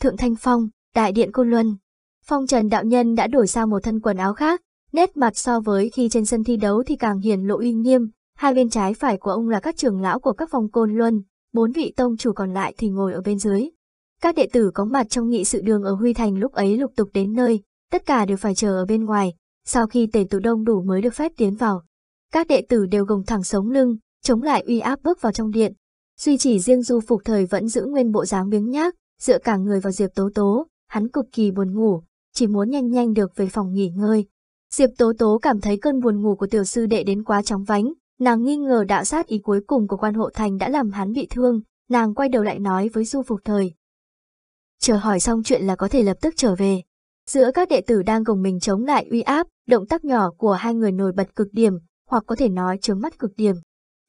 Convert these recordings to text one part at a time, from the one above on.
Thượng Thanh Phong, Đại Điện Côn Luân. Phong Trần Đạo Nhân đã đổi sang một thân quần áo khác, nét mặt so với khi trên sân thi đấu thì càng hiền lộ uy nghiêm, hai bên trái phải của ông là các trưởng lão của các phòng Côn Luân, bốn vị tông chủ còn lại thì ngồi ở bên dưới. Các đệ tử có mặt trong nghị sự đường ở Huy Thành lúc ấy lục tục đến nơi, tất cả đều phải chờ ở bên ngoài, sau khi tề tụ đông đủ mới được phép tiến vào. Các đệ tử đều gồng thẳng sống lưng, chống lại uy áp bước vào trong điện. Duy chỉ riêng du phục thời vẫn giữ nguyên bộ dáng biếng nhác, dựa cả người vào Diệp Tố Tố, hắn cực kỳ buồn ngủ, chỉ muốn nhanh nhanh được về phòng nghỉ ngơi. Diệp Tố Tố cảm thấy cơn buồn ngủ của tiểu sư đệ đến quá chóng vánh, nàng nghi ngờ đạo sát ý cuối cùng của quan hộ thành đã làm hắn bị thương, nàng quay đầu lại nói với Du Phục Thời. Chờ hỏi xong chuyện là có thể lập tức trở về. Giữa các đệ tử đang gồng mình chống lại uy áp, động tác nhỏ của hai người nổi bật cực điểm, hoặc có thể nói trướng mắt cực điểm.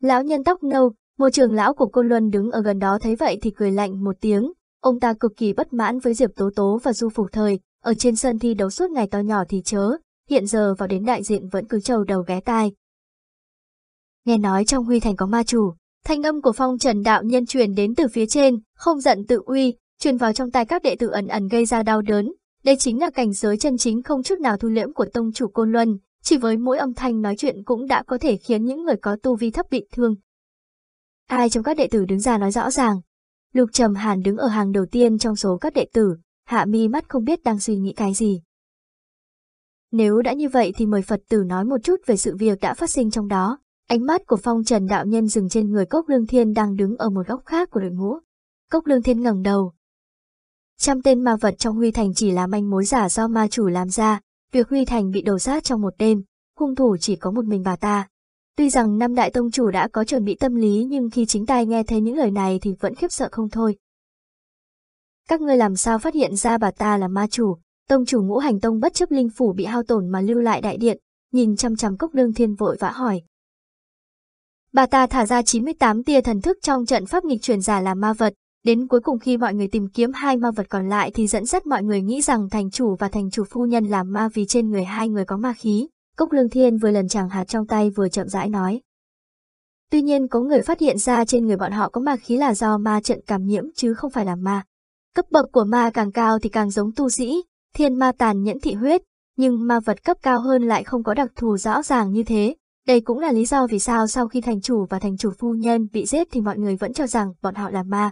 Lão nhân tóc nâu, một trường lão của Côn Luân đứng ở gần đó thấy vậy thì cười lạnh một tiếng, Ông ta cực kỳ bất mãn với Diệp Tố Tố và Du Phục Thời, ở trên sân thi đấu suốt ngày to nhỏ thì chớ, hiện giờ vào đến đại diện vẫn cứ trầu đầu ghé tai. Nghe nói trong Huy Thành có ma chủ, thanh âm của phong trần đạo nhân truyền đến từ phía trên, không giận tự uy, truyền vào trong tai các đệ tử ẩn ẩn gây ra đau đớn. Đây chính là cảnh giới chân chính không chút nào thu liễm của tông chủ Côn Luân, chỉ với mỗi âm thanh nói chuyện cũng đã có thể khiến những người có tu vi thấp bị thương. Ai trong các đệ tử đứng ra nói rõ ràng, Lục Trầm Hàn đứng ở hàng đầu tiên trong số các đệ tử, hạ mi mắt không biết đang suy nghĩ cái gì. Nếu đã như vậy thì mời Phật tử nói một chút về sự việc đã phát sinh trong đó. Ánh mắt của phong trần đạo nhân dừng trên người Cốc Lương Thiên đang đứng ở một góc khác của đội ngũ. Cốc Lương Thiên ngẩng đầu. Trăm tên ma vật trong Huy Thành chỉ là manh mối giả do ma chủ làm ra, việc Huy Thành bị đầu sát trong một đêm, hung thủ chỉ có một mình bà ta. Tuy rằng năm đại tông chủ đã có chuẩn bị tâm lý nhưng khi chính tai nghe thấy những lời này thì vẫn khiếp sợ không thôi. Các ngươi làm sao phát hiện ra bà ta là ma chủ, tông chủ ngũ hành tông bất chấp linh phủ bị hao tổn mà lưu lại đại điện, nhìn chăm chăm cốc đương thiên vội vã hỏi. Bà ta thả ra 98 tia thần thức trong trận pháp nghịch truyền giả là ma vật, đến cuối cùng khi mọi người tìm kiếm hai ma vật còn lại thì dẫn dắt mọi người nghĩ rằng thành chủ và thành chủ phu nhân là ma vì trên người hai người có ma khí, Cốc Lương Thiên vừa lần chẳng hạt trong tay vừa chậm rãi nói. Tuy nhiên có người phát hiện ra trên người bọn họ có ma khí là do ma trận cảm nhiễm chứ không phải là ma. Cấp bậc của ma càng cao thì càng giống tu sĩ, thiên ma tàn nhẫn thị huyết, nhưng ma vật cấp cao hơn lại không có đặc thù rõ ràng như thế. Đây cũng là lý do vì sao sau khi thành chủ và thành chủ phu nhân bị giết thì mọi người vẫn cho rằng bọn họ là ma.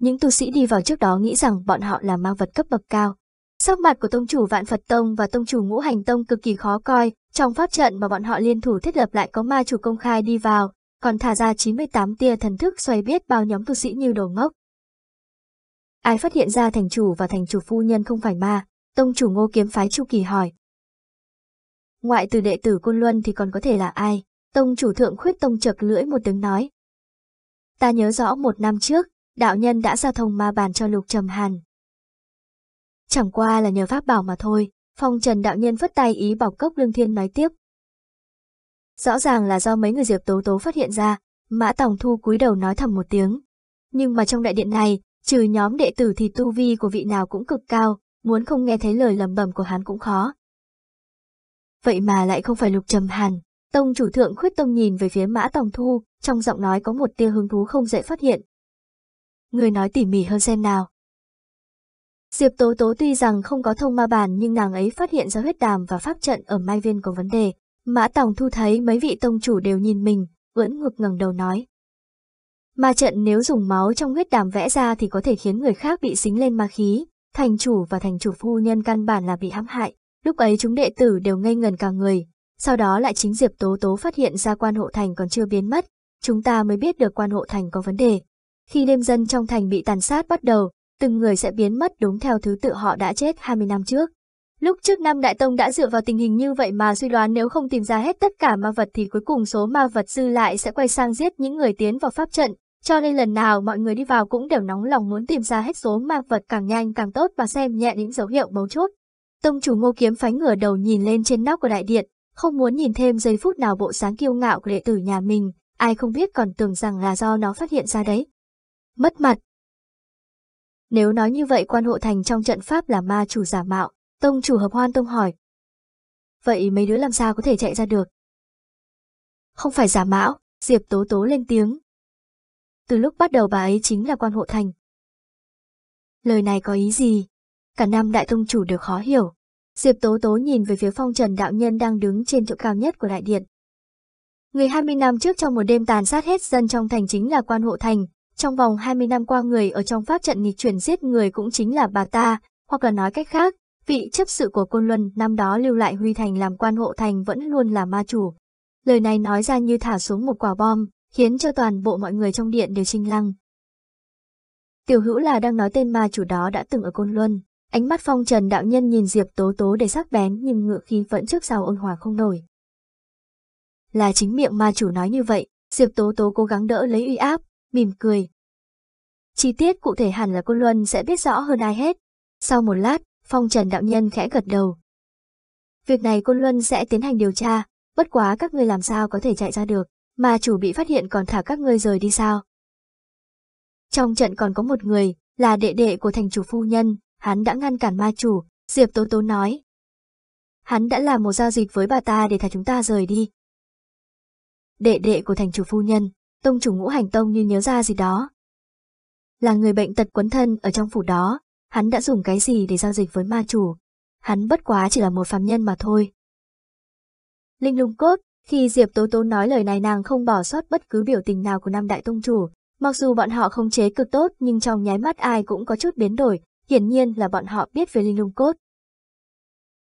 Những tu sĩ đi vào trước đó nghĩ rằng bọn họ là ma vật cấp bậc cao, Sắc mặt của tông chủ Vạn Phật Tông và tông chủ Ngũ Hành Tông cực kỳ khó coi, trong pháp trận mà bọn họ liên thủ thiết lập lại có ma chủ công khai đi vào, còn thả ra 98 tia thần thức xoay biết bao nhóm tu sĩ như đồ ngốc. Ai phát hiện ra thành chủ và thành chủ phu nhân không phải ma, tông chủ ngô kiếm phái Chu Kỳ hỏi. Ngoại từ đệ tử Côn Luân thì còn có thể là ai? Tông chủ thượng khuyết tông chật lưỡi một tiếng nói. Ta nhớ rõ một năm trước, đạo nhân đã giao thông ma bàn cho Lục Trầm Hàn, Chẳng qua là nhờ pháp bảo mà thôi, phong trần đạo nhân phất tay ý bọc cốc lương thiên nói tiếp. Rõ ràng là do mấy người Diệp Tố Tố phát hiện ra, Mã Tòng Thu cúi đầu nói thầm một tiếng. Nhưng mà trong đại điện này, trừ nhóm đệ tử thì tu vi của vị nào cũng cực cao, muốn không nghe thấy lời lầm bầm của hắn cũng khó. Vậy mà lại không phải lục trầm hàn, tông chủ thượng khuyết tông nhìn về phía Mã Tòng Thu, trong giọng nói có một tia hứng thú không dễ phát hiện. Người nói tỉ mỉ hơn xem nào. Diệp Tố Tố tuy rằng không có thông ma bàn nhưng nàng ấy phát hiện ra huyết đàm và pháp trận ở Mai Viên có vấn đề. Mã Tòng Thu thấy mấy vị tông chủ đều nhìn mình, ưỡn ngực ngẩng đầu nói. Ma trận nếu dùng máu trong huyết đàm vẽ ra thì có thể khiến người khác bị dính lên ma khí, thành chủ và thành chủ phu nhân căn bản là bị hãm hại. Lúc ấy chúng đệ tử đều ngây ngần cả người, sau đó lại chính Diệp Tố Tố phát hiện ra quan hộ thành còn chưa biến mất, chúng ta mới biết được quan hộ thành có vấn đề. Khi đêm dân trong thành bị tàn sát bắt đầu, từng người sẽ biến mất đúng theo thứ tự họ đã chết 20 năm trước. Lúc trước năm Đại Tông đã dựa vào tình hình như vậy mà suy đoán nếu không tìm ra hết tất cả ma vật thì cuối cùng số ma vật dư lại sẽ quay sang giết những người tiến vào pháp trận, cho nên lần nào mọi người đi vào cũng đều nóng lòng muốn tìm ra hết số ma vật càng nhanh càng tốt và xem nhẹ những dấu hiệu mấu chốt. Tông chủ ngô kiếm phái ngửa đầu nhìn lên trên nóc của đại điện, không muốn nhìn thêm giây phút nào bộ sáng kiêu ngạo của đệ tử nhà mình, ai không biết còn tưởng rằng là do nó phát hiện ra đấy. Mất mặt, nếu nói như vậy quan hộ thành trong trận pháp là ma chủ giả mạo, tông chủ hợp hoan tông hỏi. Vậy mấy đứa làm sao có thể chạy ra được? Không phải giả mạo, Diệp Tố Tố lên tiếng. Từ lúc bắt đầu bà ấy chính là quan hộ thành. Lời này có ý gì? Cả năm đại tông chủ đều khó hiểu. Diệp Tố Tố nhìn về phía phong trần đạo nhân đang đứng trên chỗ cao nhất của đại điện. Người 20 năm trước trong một đêm tàn sát hết dân trong thành chính là quan hộ thành, trong vòng 20 năm qua người ở trong pháp trận nghịch chuyển giết người cũng chính là bà ta, hoặc là nói cách khác, vị chấp sự của Côn Luân năm đó lưu lại Huy Thành làm quan hộ thành vẫn luôn là ma chủ. Lời này nói ra như thả xuống một quả bom, khiến cho toàn bộ mọi người trong điện đều trinh lăng. Tiểu hữu là đang nói tên ma chủ đó đã từng ở Côn Luân. Ánh mắt phong trần đạo nhân nhìn Diệp Tố Tố để sắc bén nhưng ngựa khí vẫn trước sau ôn hòa không nổi. Là chính miệng ma chủ nói như vậy, Diệp Tố Tố cố gắng đỡ lấy uy áp, mỉm cười. Chi tiết cụ thể hẳn là cô Luân sẽ biết rõ hơn ai hết. Sau một lát, phong trần đạo nhân khẽ gật đầu. Việc này cô Luân sẽ tiến hành điều tra, bất quá các người làm sao có thể chạy ra được, mà chủ bị phát hiện còn thả các người rời đi sao. Trong trận còn có một người, là đệ đệ của thành chủ phu nhân, hắn đã ngăn cản ma chủ, Diệp Tố Tố nói. Hắn đã làm một giao dịch với bà ta để thả chúng ta rời đi. Đệ đệ của thành chủ phu nhân tông chủ ngũ hành tông như nhớ ra gì đó. Là người bệnh tật quấn thân ở trong phủ đó, hắn đã dùng cái gì để giao dịch với ma chủ, hắn bất quá chỉ là một phàm nhân mà thôi. Linh lung cốt, khi Diệp Tố Tố nói lời này nàng không bỏ sót bất cứ biểu tình nào của Nam đại tông chủ, mặc dù bọn họ không chế cực tốt nhưng trong nháy mắt ai cũng có chút biến đổi, hiển nhiên là bọn họ biết về linh lung cốt.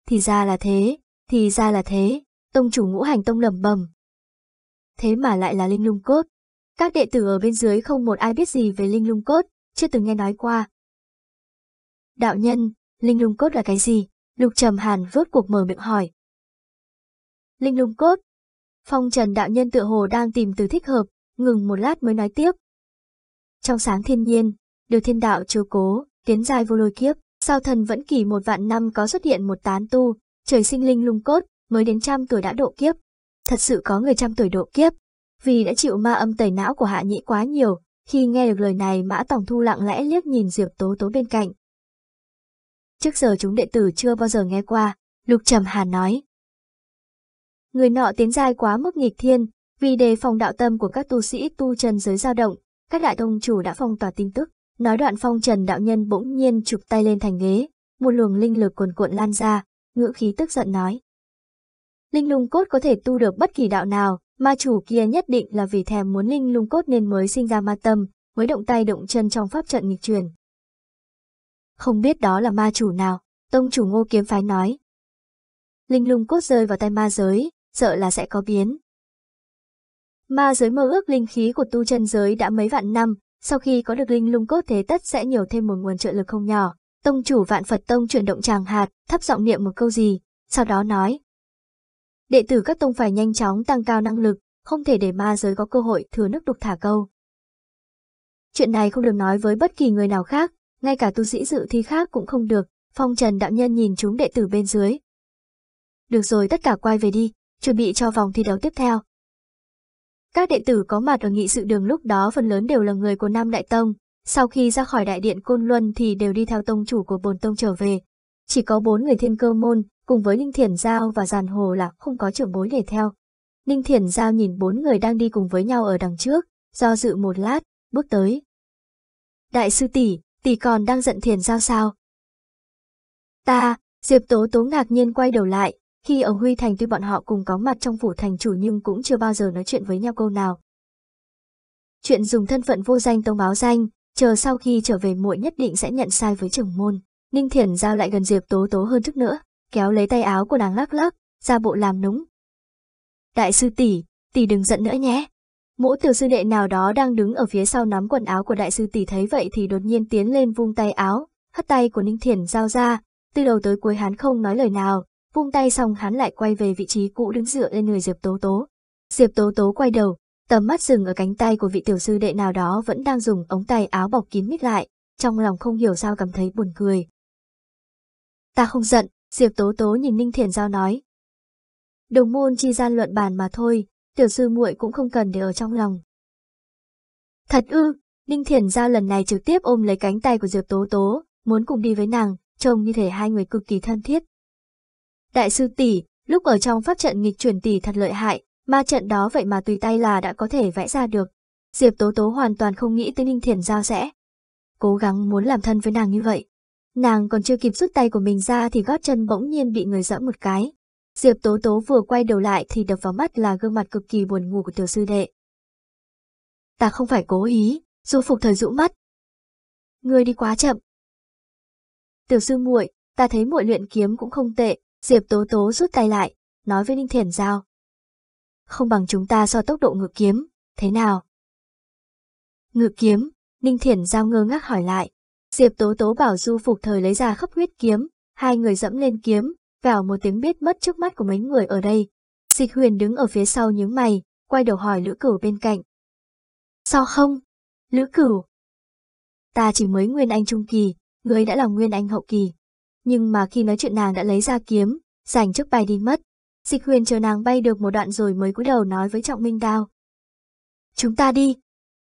Thì ra là thế, thì ra là thế, tông chủ ngũ hành tông lầm bầm. Thế mà lại là linh lung cốt. Các đệ tử ở bên dưới không một ai biết gì về linh lung cốt, chưa từng nghe nói qua. Đạo nhân, linh lung cốt là cái gì? Lục trầm hàn vớt cuộc mở miệng hỏi. Linh lung cốt. Phong trần đạo nhân tựa hồ đang tìm từ thích hợp, ngừng một lát mới nói tiếp. Trong sáng thiên nhiên, được thiên đạo chiếu cố, tiến dài vô lôi kiếp, sao thần vẫn kỳ một vạn năm có xuất hiện một tán tu, trời sinh linh lung cốt, mới đến trăm tuổi đã độ kiếp. Thật sự có người trăm tuổi độ kiếp, vì đã chịu ma âm tẩy não của hạ nhĩ quá nhiều, khi nghe được lời này Mã Tòng Thu lặng lẽ liếc nhìn Diệp Tố Tố bên cạnh. Trước giờ chúng đệ tử chưa bao giờ nghe qua, Lục Trầm hà nói. Người nọ tiến giai quá mức nghịch thiên, vì đề phòng đạo tâm của các tu sĩ tu chân giới dao động, các đại tông chủ đã phong tỏa tin tức, nói đoạn phong trần đạo nhân bỗng nhiên chụp tay lên thành ghế, một luồng linh lực cuồn cuộn lan ra, ngữ khí tức giận nói. Linh lung cốt có thể tu được bất kỳ đạo nào, Ma chủ kia nhất định là vì thèm muốn linh lung cốt nên mới sinh ra ma tâm, mới động tay động chân trong pháp trận nghịch truyền. Không biết đó là ma chủ nào, tông chủ ngô kiếm phái nói. Linh lung cốt rơi vào tay ma giới, sợ là sẽ có biến. Ma giới mơ ước linh khí của tu chân giới đã mấy vạn năm, sau khi có được linh lung cốt thế tất sẽ nhiều thêm một nguồn trợ lực không nhỏ. Tông chủ vạn Phật Tông chuyển động tràng hạt, thấp giọng niệm một câu gì, sau đó nói, đệ tử các tông phải nhanh chóng tăng cao năng lực, không thể để ma giới có cơ hội thừa nước đục thả câu. Chuyện này không được nói với bất kỳ người nào khác, ngay cả tu sĩ dự thi khác cũng không được, phong trần đạo nhân nhìn chúng đệ tử bên dưới. Được rồi tất cả quay về đi, chuẩn bị cho vòng thi đấu tiếp theo. Các đệ tử có mặt ở nghị sự đường lúc đó phần lớn đều là người của Nam Đại Tông, sau khi ra khỏi đại điện Côn Luân thì đều đi theo tông chủ của bồn tông trở về. Chỉ có bốn người thiên cơ môn, cùng với Ninh Thiền Giao và Giàn Hồ là không có trưởng bối để theo. Ninh Thiền Giao nhìn bốn người đang đi cùng với nhau ở đằng trước, do dự một lát, bước tới. Đại sư tỷ, tỷ còn đang giận Thiền Giao sao? Ta, Diệp Tố Tố ngạc nhiên quay đầu lại, khi ở Huy Thành tuy bọn họ cùng có mặt trong phủ thành chủ nhưng cũng chưa bao giờ nói chuyện với nhau câu nào. Chuyện dùng thân phận vô danh tông báo danh, chờ sau khi trở về muội nhất định sẽ nhận sai với trưởng môn. Ninh thiền giao lại gần Diệp Tố Tố hơn trước nữa, kéo lấy tay áo của nàng lắc lắc, ra bộ làm núng. Đại sư tỷ, tỷ đừng giận nữa nhé. Mũ tiểu sư đệ nào đó đang đứng ở phía sau nắm quần áo của đại sư tỷ thấy vậy thì đột nhiên tiến lên vung tay áo, hất tay của Ninh Thiển giao ra, từ đầu tới cuối hắn không nói lời nào, vung tay xong hắn lại quay về vị trí cũ đứng dựa lên người Diệp Tố Tố. Diệp Tố Tố quay đầu, tầm mắt dừng ở cánh tay của vị tiểu sư đệ nào đó vẫn đang dùng ống tay áo bọc kín mít lại, trong lòng không hiểu sao cảm thấy buồn cười. Ta không giận, Diệp Tố Tố nhìn Ninh Thiền Giao nói. Đồng môn chi gian luận bàn mà thôi, tiểu sư muội cũng không cần để ở trong lòng. Thật ư, Ninh Thiền Giao lần này trực tiếp ôm lấy cánh tay của Diệp Tố Tố, muốn cùng đi với nàng, trông như thể hai người cực kỳ thân thiết. Đại sư tỷ, lúc ở trong pháp trận nghịch chuyển tỷ thật lợi hại, ma trận đó vậy mà tùy tay là đã có thể vẽ ra được. Diệp Tố Tố hoàn toàn không nghĩ tới Ninh Thiền Giao sẽ cố gắng muốn làm thân với nàng như vậy. Nàng còn chưa kịp rút tay của mình ra thì gót chân bỗng nhiên bị người dẫm một cái. Diệp Tố Tố vừa quay đầu lại thì đập vào mắt là gương mặt cực kỳ buồn ngủ của tiểu sư đệ. Ta không phải cố ý, Du Phục thời rũ mắt. Ngươi đi quá chậm. Tiểu sư muội, ta thấy muội luyện kiếm cũng không tệ, Diệp Tố Tố rút tay lại, nói với Ninh Thiển Giao. Không bằng chúng ta so tốc độ ngự kiếm, thế nào? Ngự kiếm, Ninh Thiển Giao ngơ ngác hỏi lại. Diệp Tố Tố bảo Du Phục Thời lấy ra khắp huyết kiếm, hai người dẫm lên kiếm, vào một tiếng biết mất trước mắt của mấy người ở đây. Dịch huyền đứng ở phía sau nhướng mày, quay đầu hỏi Lữ Cửu bên cạnh. Sao không? Lữ Cửu! Ta chỉ mới nguyên anh trung kỳ, người đã là nguyên anh hậu kỳ. Nhưng mà khi nói chuyện nàng đã lấy ra kiếm, giành trước bài đi mất. Dịch huyền chờ nàng bay được một đoạn rồi mới cúi đầu nói với Trọng Minh Đao. Chúng ta đi!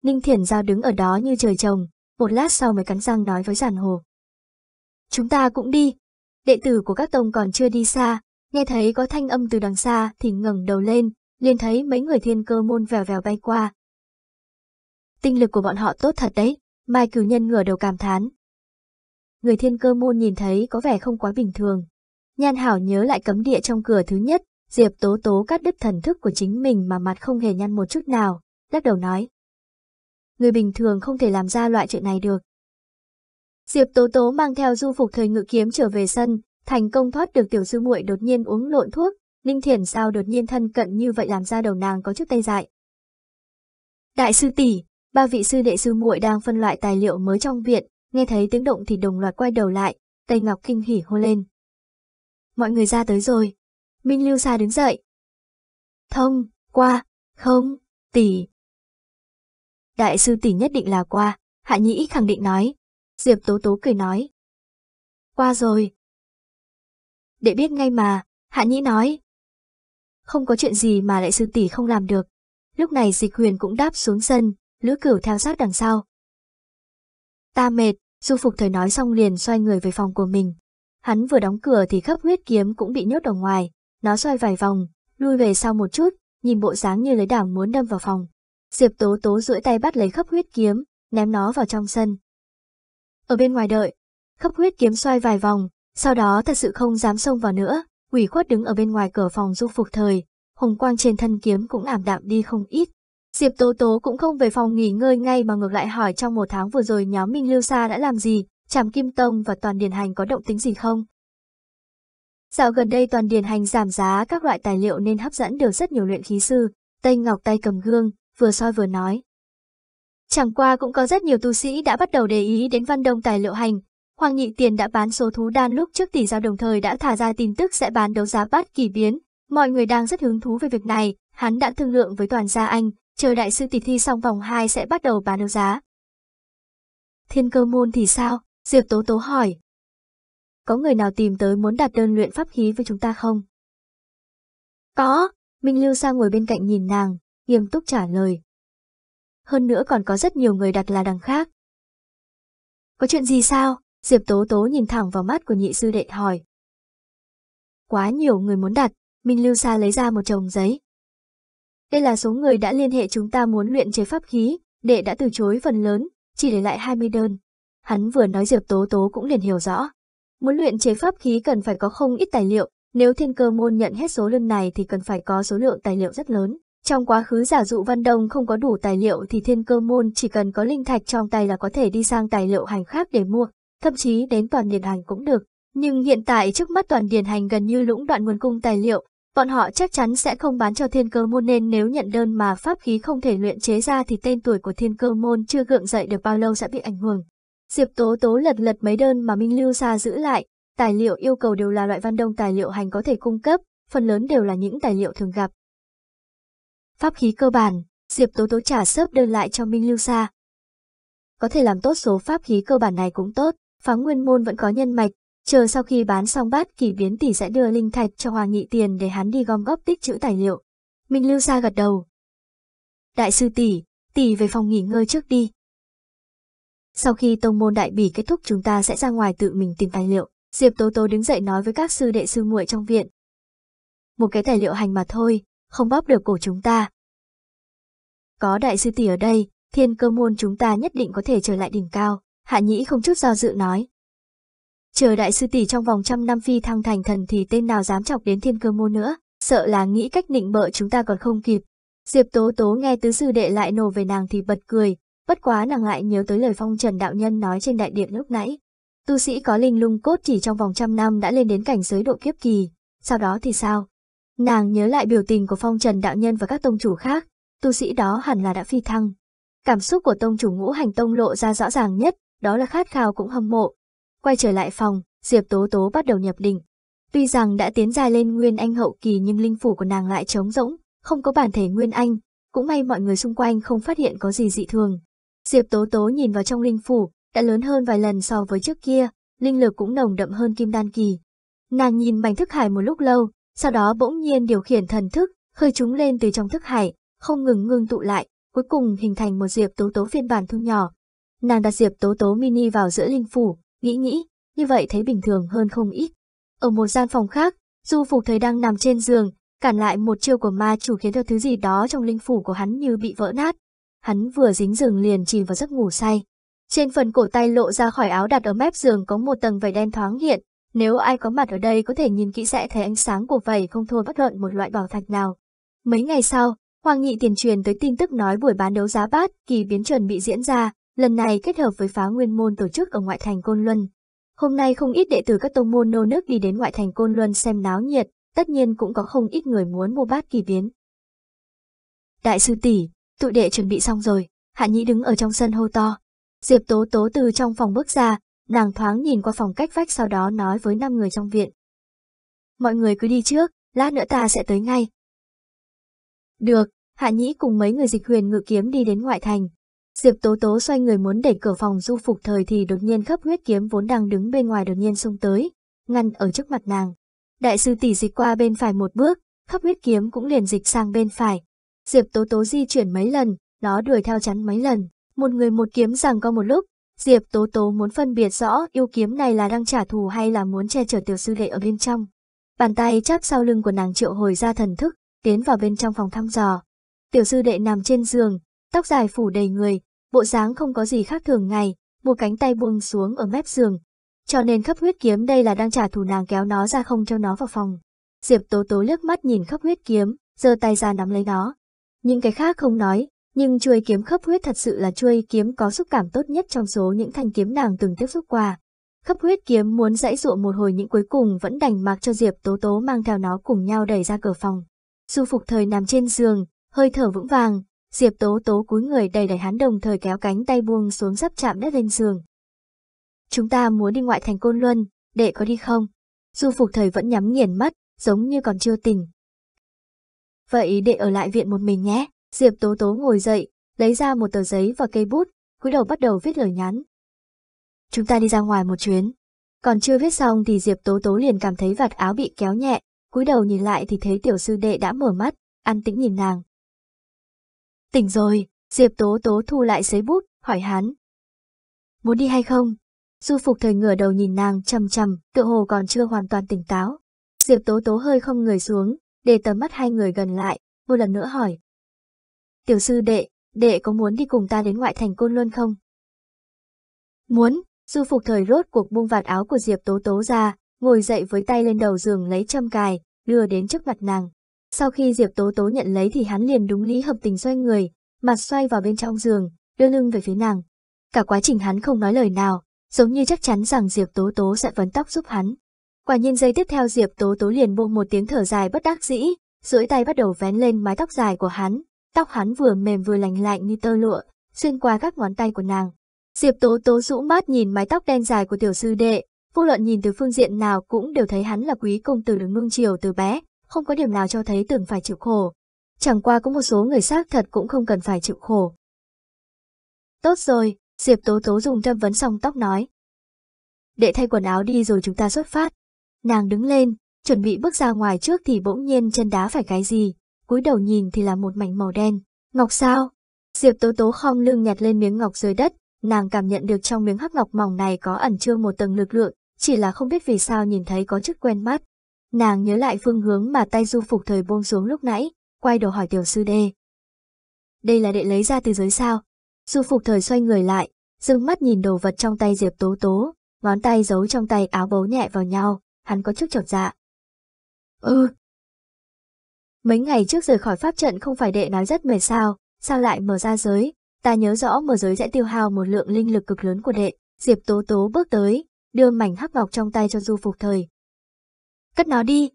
Ninh Thiển Giao đứng ở đó như trời trồng, một lát sau mới cắn răng nói với giản hồ. Chúng ta cũng đi. Đệ tử của các tông còn chưa đi xa, nghe thấy có thanh âm từ đằng xa thì ngẩng đầu lên, liền thấy mấy người thiên cơ môn vèo vèo bay qua. Tinh lực của bọn họ tốt thật đấy, Mai cử Nhân ngửa đầu cảm thán. Người thiên cơ môn nhìn thấy có vẻ không quá bình thường. Nhan Hảo nhớ lại cấm địa trong cửa thứ nhất, Diệp Tố Tố cắt đứt thần thức của chính mình mà mặt không hề nhăn một chút nào, lắc đầu nói người bình thường không thể làm ra loại chuyện này được. Diệp Tố Tố mang theo du phục thời ngự kiếm trở về sân, thành công thoát được tiểu sư muội đột nhiên uống lộn thuốc, Ninh Thiển sao đột nhiên thân cận như vậy làm ra đầu nàng có chút tay dại. Đại sư tỷ, ba vị sư đệ sư muội đang phân loại tài liệu mới trong viện, nghe thấy tiếng động thì đồng loạt quay đầu lại, Tây Ngọc kinh hỉ hô lên. Mọi người ra tới rồi. Minh Lưu Sa đứng dậy. Thông, qua, không, tỷ, Đại sư tỷ nhất định là qua, Hạ Nhĩ khẳng định nói. Diệp Tố Tố cười nói. Qua rồi. Để biết ngay mà, Hạ Nhĩ nói. Không có chuyện gì mà đại sư tỷ không làm được. Lúc này dịch huyền cũng đáp xuống sân, lữ cửu theo sát đằng sau. Ta mệt, du phục thời nói xong liền xoay người về phòng của mình. Hắn vừa đóng cửa thì khắp huyết kiếm cũng bị nhốt ở ngoài, nó xoay vài vòng, lui về sau một chút, nhìn bộ dáng như lấy đảng muốn đâm vào phòng. Diệp Tố Tố duỗi tay bắt lấy khắp huyết kiếm, ném nó vào trong sân. Ở bên ngoài đợi, khắp huyết kiếm xoay vài vòng, sau đó thật sự không dám xông vào nữa, Quỷ khuất đứng ở bên ngoài cửa phòng du phục thời, hồng quang trên thân kiếm cũng ảm đạm đi không ít. Diệp Tố Tố cũng không về phòng nghỉ ngơi ngay mà ngược lại hỏi trong một tháng vừa rồi nhóm Minh Lưu Sa đã làm gì, Trảm Kim Tông và Toàn Điền Hành có động tính gì không? Dạo gần đây Toàn Điền Hành giảm giá các loại tài liệu nên hấp dẫn được rất nhiều luyện khí sư, Tây Ngọc tay cầm gương, vừa soi vừa nói. Chẳng qua cũng có rất nhiều tu sĩ đã bắt đầu để ý đến văn đông tài liệu hành. Hoàng Nhị Tiền đã bán số thú đan lúc trước tỷ giao đồng thời đã thả ra tin tức sẽ bán đấu giá bát kỳ biến. Mọi người đang rất hứng thú về việc này, hắn đã thương lượng với toàn gia anh, chờ đại sư tỷ thi xong vòng 2 sẽ bắt đầu bán đấu giá. Thiên cơ môn thì sao? Diệp Tố Tố hỏi. Có người nào tìm tới muốn đặt đơn luyện pháp khí với chúng ta không? Có, Minh Lưu Sa ngồi bên cạnh nhìn nàng, nghiêm túc trả lời. Hơn nữa còn có rất nhiều người đặt là đằng khác. Có chuyện gì sao? Diệp Tố Tố nhìn thẳng vào mắt của nhị sư đệ hỏi. Quá nhiều người muốn đặt, Minh Lưu Sa lấy ra một chồng giấy. Đây là số người đã liên hệ chúng ta muốn luyện chế pháp khí, đệ đã từ chối phần lớn, chỉ để lại 20 đơn. Hắn vừa nói Diệp Tố Tố cũng liền hiểu rõ. Muốn luyện chế pháp khí cần phải có không ít tài liệu, nếu thiên cơ môn nhận hết số lượng này thì cần phải có số lượng tài liệu rất lớn. Trong quá khứ giả dụ Văn Đông không có đủ tài liệu thì thiên cơ môn chỉ cần có linh thạch trong tay là có thể đi sang tài liệu hành khác để mua, thậm chí đến toàn điền hành cũng được. Nhưng hiện tại trước mắt toàn điền hành gần như lũng đoạn nguồn cung tài liệu, bọn họ chắc chắn sẽ không bán cho thiên cơ môn nên nếu nhận đơn mà pháp khí không thể luyện chế ra thì tên tuổi của thiên cơ môn chưa gượng dậy được bao lâu sẽ bị ảnh hưởng. Diệp Tố Tố lật lật mấy đơn mà Minh Lưu Sa giữ lại, tài liệu yêu cầu đều là loại văn đông tài liệu hành có thể cung cấp, phần lớn đều là những tài liệu thường gặp. Pháp khí cơ bản, Diệp Tố Tố trả sớp đơn lại cho Minh Lưu Sa. Có thể làm tốt số pháp khí cơ bản này cũng tốt, phá nguyên môn vẫn có nhân mạch, chờ sau khi bán xong bát kỳ biến tỷ sẽ đưa linh thạch cho Hoàng Nghị Tiền để hắn đi gom góp tích trữ tài liệu. Minh Lưu Sa gật đầu. Đại sư tỷ, tỷ về phòng nghỉ ngơi trước đi. Sau khi tông môn đại bỉ kết thúc chúng ta sẽ ra ngoài tự mình tìm tài liệu. Diệp Tố Tố đứng dậy nói với các sư đệ sư muội trong viện. Một cái tài liệu hành mà thôi, không bóp được cổ chúng ta. Có đại sư tỷ ở đây, thiên cơ môn chúng ta nhất định có thể trở lại đỉnh cao, hạ nhĩ không chút do dự nói. Chờ đại sư tỷ trong vòng trăm năm phi thăng thành thần thì tên nào dám chọc đến thiên cơ môn nữa, sợ là nghĩ cách nịnh bợ chúng ta còn không kịp. Diệp Tố Tố nghe tứ sư đệ lại nổ về nàng thì bật cười, bất quá nàng lại nhớ tới lời phong trần đạo nhân nói trên đại điện lúc nãy. Tu sĩ có linh lung cốt chỉ trong vòng trăm năm đã lên đến cảnh giới độ kiếp kỳ, sau đó thì sao? Nàng nhớ lại biểu tình của phong trần đạo nhân và các tông chủ khác, tu sĩ đó hẳn là đã phi thăng. Cảm xúc của tông chủ ngũ hành tông lộ ra rõ ràng nhất, đó là khát khao cũng hâm mộ. Quay trở lại phòng, Diệp Tố Tố bắt đầu nhập đỉnh. Tuy rằng đã tiến dài lên Nguyên Anh hậu kỳ nhưng linh phủ của nàng lại trống rỗng, không có bản thể Nguyên Anh, cũng may mọi người xung quanh không phát hiện có gì dị thường. Diệp Tố Tố nhìn vào trong linh phủ, đã lớn hơn vài lần so với trước kia, linh lực cũng nồng đậm hơn kim đan kỳ. Nàng nhìn bành thức hải một lúc lâu, sau đó bỗng nhiên điều khiển thần thức, khơi chúng lên từ trong thức hải, không ngừng ngưng tụ lại, cuối cùng hình thành một Diệp Tố Tố phiên bản thu nhỏ. Nàng đặt Diệp Tố Tố mini vào giữa linh phủ, nghĩ nghĩ, như vậy thấy bình thường hơn không ít. Ở một gian phòng khác, Du Phục thấy đang nằm trên giường, cản lại một chiêu của ma chủ khiến cho thứ gì đó trong linh phủ của hắn như bị vỡ nát. Hắn vừa dính giường liền chìm vào giấc ngủ say. Trên phần cổ tay lộ ra khỏi áo đặt ở mép giường có một tầng vảy đen thoáng hiện, nếu ai có mặt ở đây có thể nhìn kỹ sẽ thấy ánh sáng của vầy không thua bất luận một loại bảo thạch nào. Mấy ngày sau, Hoàng Nghị tiền truyền tới tin tức nói buổi bán đấu giá bát kỳ biến chuẩn bị diễn ra, lần này kết hợp với phá nguyên môn tổ chức ở ngoại thành Côn Luân. Hôm nay không ít đệ tử các tông môn nô nước đi đến ngoại thành Côn Luân xem náo nhiệt, tất nhiên cũng có không ít người muốn mua bát kỳ biến. Đại sư tỷ, tụi đệ chuẩn bị xong rồi, Hạ Nhĩ đứng ở trong sân hô to. Diệp Tố Tố từ trong phòng bước ra, Nàng thoáng nhìn qua phòng cách vách sau đó nói với năm người trong viện. Mọi người cứ đi trước, lát nữa ta sẽ tới ngay. Được, Hạ Nhĩ cùng mấy người dịch huyền ngự kiếm đi đến ngoại thành. Diệp Tố Tố xoay người muốn đẩy cửa phòng du phục thời thì đột nhiên khắp huyết kiếm vốn đang đứng bên ngoài đột nhiên xông tới, ngăn ở trước mặt nàng. Đại sư tỷ dịch qua bên phải một bước, khắp huyết kiếm cũng liền dịch sang bên phải. Diệp Tố Tố di chuyển mấy lần, nó đuổi theo chắn mấy lần, một người một kiếm rằng co một lúc, Diệp Tố Tố muốn phân biệt rõ yêu kiếm này là đang trả thù hay là muốn che chở tiểu sư đệ ở bên trong. Bàn tay chắp sau lưng của nàng triệu hồi ra thần thức, tiến vào bên trong phòng thăm dò. Tiểu sư đệ nằm trên giường, tóc dài phủ đầy người, bộ dáng không có gì khác thường ngày, một cánh tay buông xuống ở mép giường. Cho nên khắp huyết kiếm đây là đang trả thù nàng kéo nó ra không cho nó vào phòng. Diệp Tố Tố liếc mắt nhìn khắp huyết kiếm, giơ tay ra nắm lấy nó. Những cái khác không nói, nhưng chuôi kiếm khớp huyết thật sự là chuôi kiếm có xúc cảm tốt nhất trong số những thanh kiếm nàng từng tiếp xúc qua. Khớp huyết kiếm muốn dãy dụa một hồi những cuối cùng vẫn đành mặc cho Diệp Tố Tố mang theo nó cùng nhau đẩy ra cửa phòng. Du phục thời nằm trên giường, hơi thở vững vàng, Diệp Tố Tố cúi người đầy đẩy hắn đồng thời kéo cánh tay buông xuống sắp chạm đất lên giường. Chúng ta muốn đi ngoại thành Côn Luân, đệ có đi không? Du phục thời vẫn nhắm nghiền mắt, giống như còn chưa tỉnh. Vậy đệ ở lại viện một mình nhé. Diệp Tố Tố ngồi dậy, lấy ra một tờ giấy và cây bút, cúi đầu bắt đầu viết lời nhắn. Chúng ta đi ra ngoài một chuyến. Còn chưa viết xong thì Diệp Tố Tố liền cảm thấy vạt áo bị kéo nhẹ, cúi đầu nhìn lại thì thấy tiểu sư đệ đã mở mắt, an tĩnh nhìn nàng. Tỉnh rồi, Diệp Tố Tố thu lại giấy bút, hỏi hắn. Muốn đi hay không? Du phục thời ngửa đầu nhìn nàng chầm chầm, tựa hồ còn chưa hoàn toàn tỉnh táo. Diệp Tố Tố hơi không người xuống, để tầm mắt hai người gần lại, một lần nữa hỏi. Tiểu sư đệ, đệ có muốn đi cùng ta đến ngoại thành côn luôn không? Muốn, du phục thời rốt cuộc buông vạt áo của Diệp Tố Tố ra, ngồi dậy với tay lên đầu giường lấy châm cài, đưa đến trước mặt nàng. Sau khi Diệp Tố Tố nhận lấy thì hắn liền đúng lý hợp tình xoay người, mặt xoay vào bên trong giường, đưa lưng về phía nàng. Cả quá trình hắn không nói lời nào, giống như chắc chắn rằng Diệp Tố Tố sẽ vấn tóc giúp hắn. Quả nhiên giây tiếp theo Diệp Tố Tố liền buông một tiếng thở dài bất đắc dĩ, duỗi tay bắt đầu vén lên mái tóc dài của hắn, tóc hắn vừa mềm vừa lành lạnh như tơ lụa, xuyên qua các ngón tay của nàng. Diệp Tố Tố rũ mắt nhìn mái tóc đen dài của tiểu sư đệ, vô luận nhìn từ phương diện nào cũng đều thấy hắn là quý công tử đứng nuông chiều từ bé, không có điểm nào cho thấy từng phải chịu khổ. Chẳng qua có một số người xác thật cũng không cần phải chịu khổ. Tốt rồi, Diệp Tố Tố dùng thâm vấn xong tóc nói. Đệ thay quần áo đi rồi chúng ta xuất phát. Nàng đứng lên, chuẩn bị bước ra ngoài trước thì bỗng nhiên chân đá phải cái gì, cúi đầu nhìn thì là một mảnh màu đen. Ngọc sao? Diệp Tố Tố khom lưng nhặt lên miếng ngọc dưới đất, nàng cảm nhận được trong miếng hắc ngọc mỏng này có ẩn chứa một tầng lực lượng, chỉ là không biết vì sao nhìn thấy có chút quen mắt. Nàng nhớ lại phương hướng mà tay du phục thời buông xuống lúc nãy, quay đầu hỏi tiểu sư đê. Đây là đệ lấy ra từ dưới sao? Du phục thời xoay người lại, dưng mắt nhìn đồ vật trong tay Diệp Tố Tố, ngón tay giấu trong tay áo bấu nhẹ vào nhau, hắn có chút chột dạ. Ừ, Mấy ngày trước rời khỏi pháp trận không phải đệ nói rất mệt sao, sao lại mở ra giới, ta nhớ rõ mở giới sẽ tiêu hao một lượng linh lực cực lớn của đệ, Diệp Tố Tố bước tới, đưa mảnh hắc ngọc trong tay cho Du Phục Thời. Cất nó đi!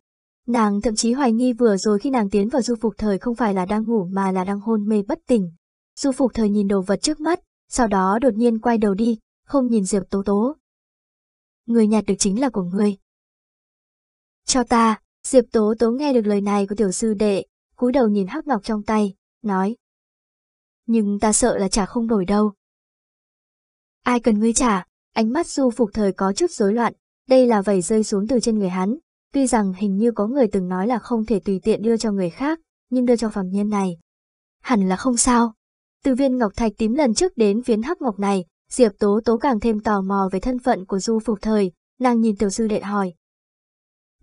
Nàng thậm chí hoài nghi vừa rồi khi nàng tiến vào Du Phục Thời không phải là đang ngủ mà là đang hôn mê bất tỉnh. Du Phục Thời nhìn đồ vật trước mắt, sau đó đột nhiên quay đầu đi, không nhìn Diệp Tố Tố. Người nhặt được chính là của người. Cho ta! Diệp Tố Tố nghe được lời này của tiểu sư đệ, cúi đầu nhìn hắc ngọc trong tay, nói. Nhưng ta sợ là trả không nổi đâu. Ai cần ngươi trả, ánh mắt du phục thời có chút rối loạn, đây là vẩy rơi xuống từ trên người hắn. Tuy rằng hình như có người từng nói là không thể tùy tiện đưa cho người khác, nhưng đưa cho phàm nhân này. Hẳn là không sao. Từ viên ngọc thạch tím lần trước đến phiến hắc ngọc này, Diệp Tố Tố càng thêm tò mò về thân phận của du phục thời, nàng nhìn tiểu sư đệ hỏi,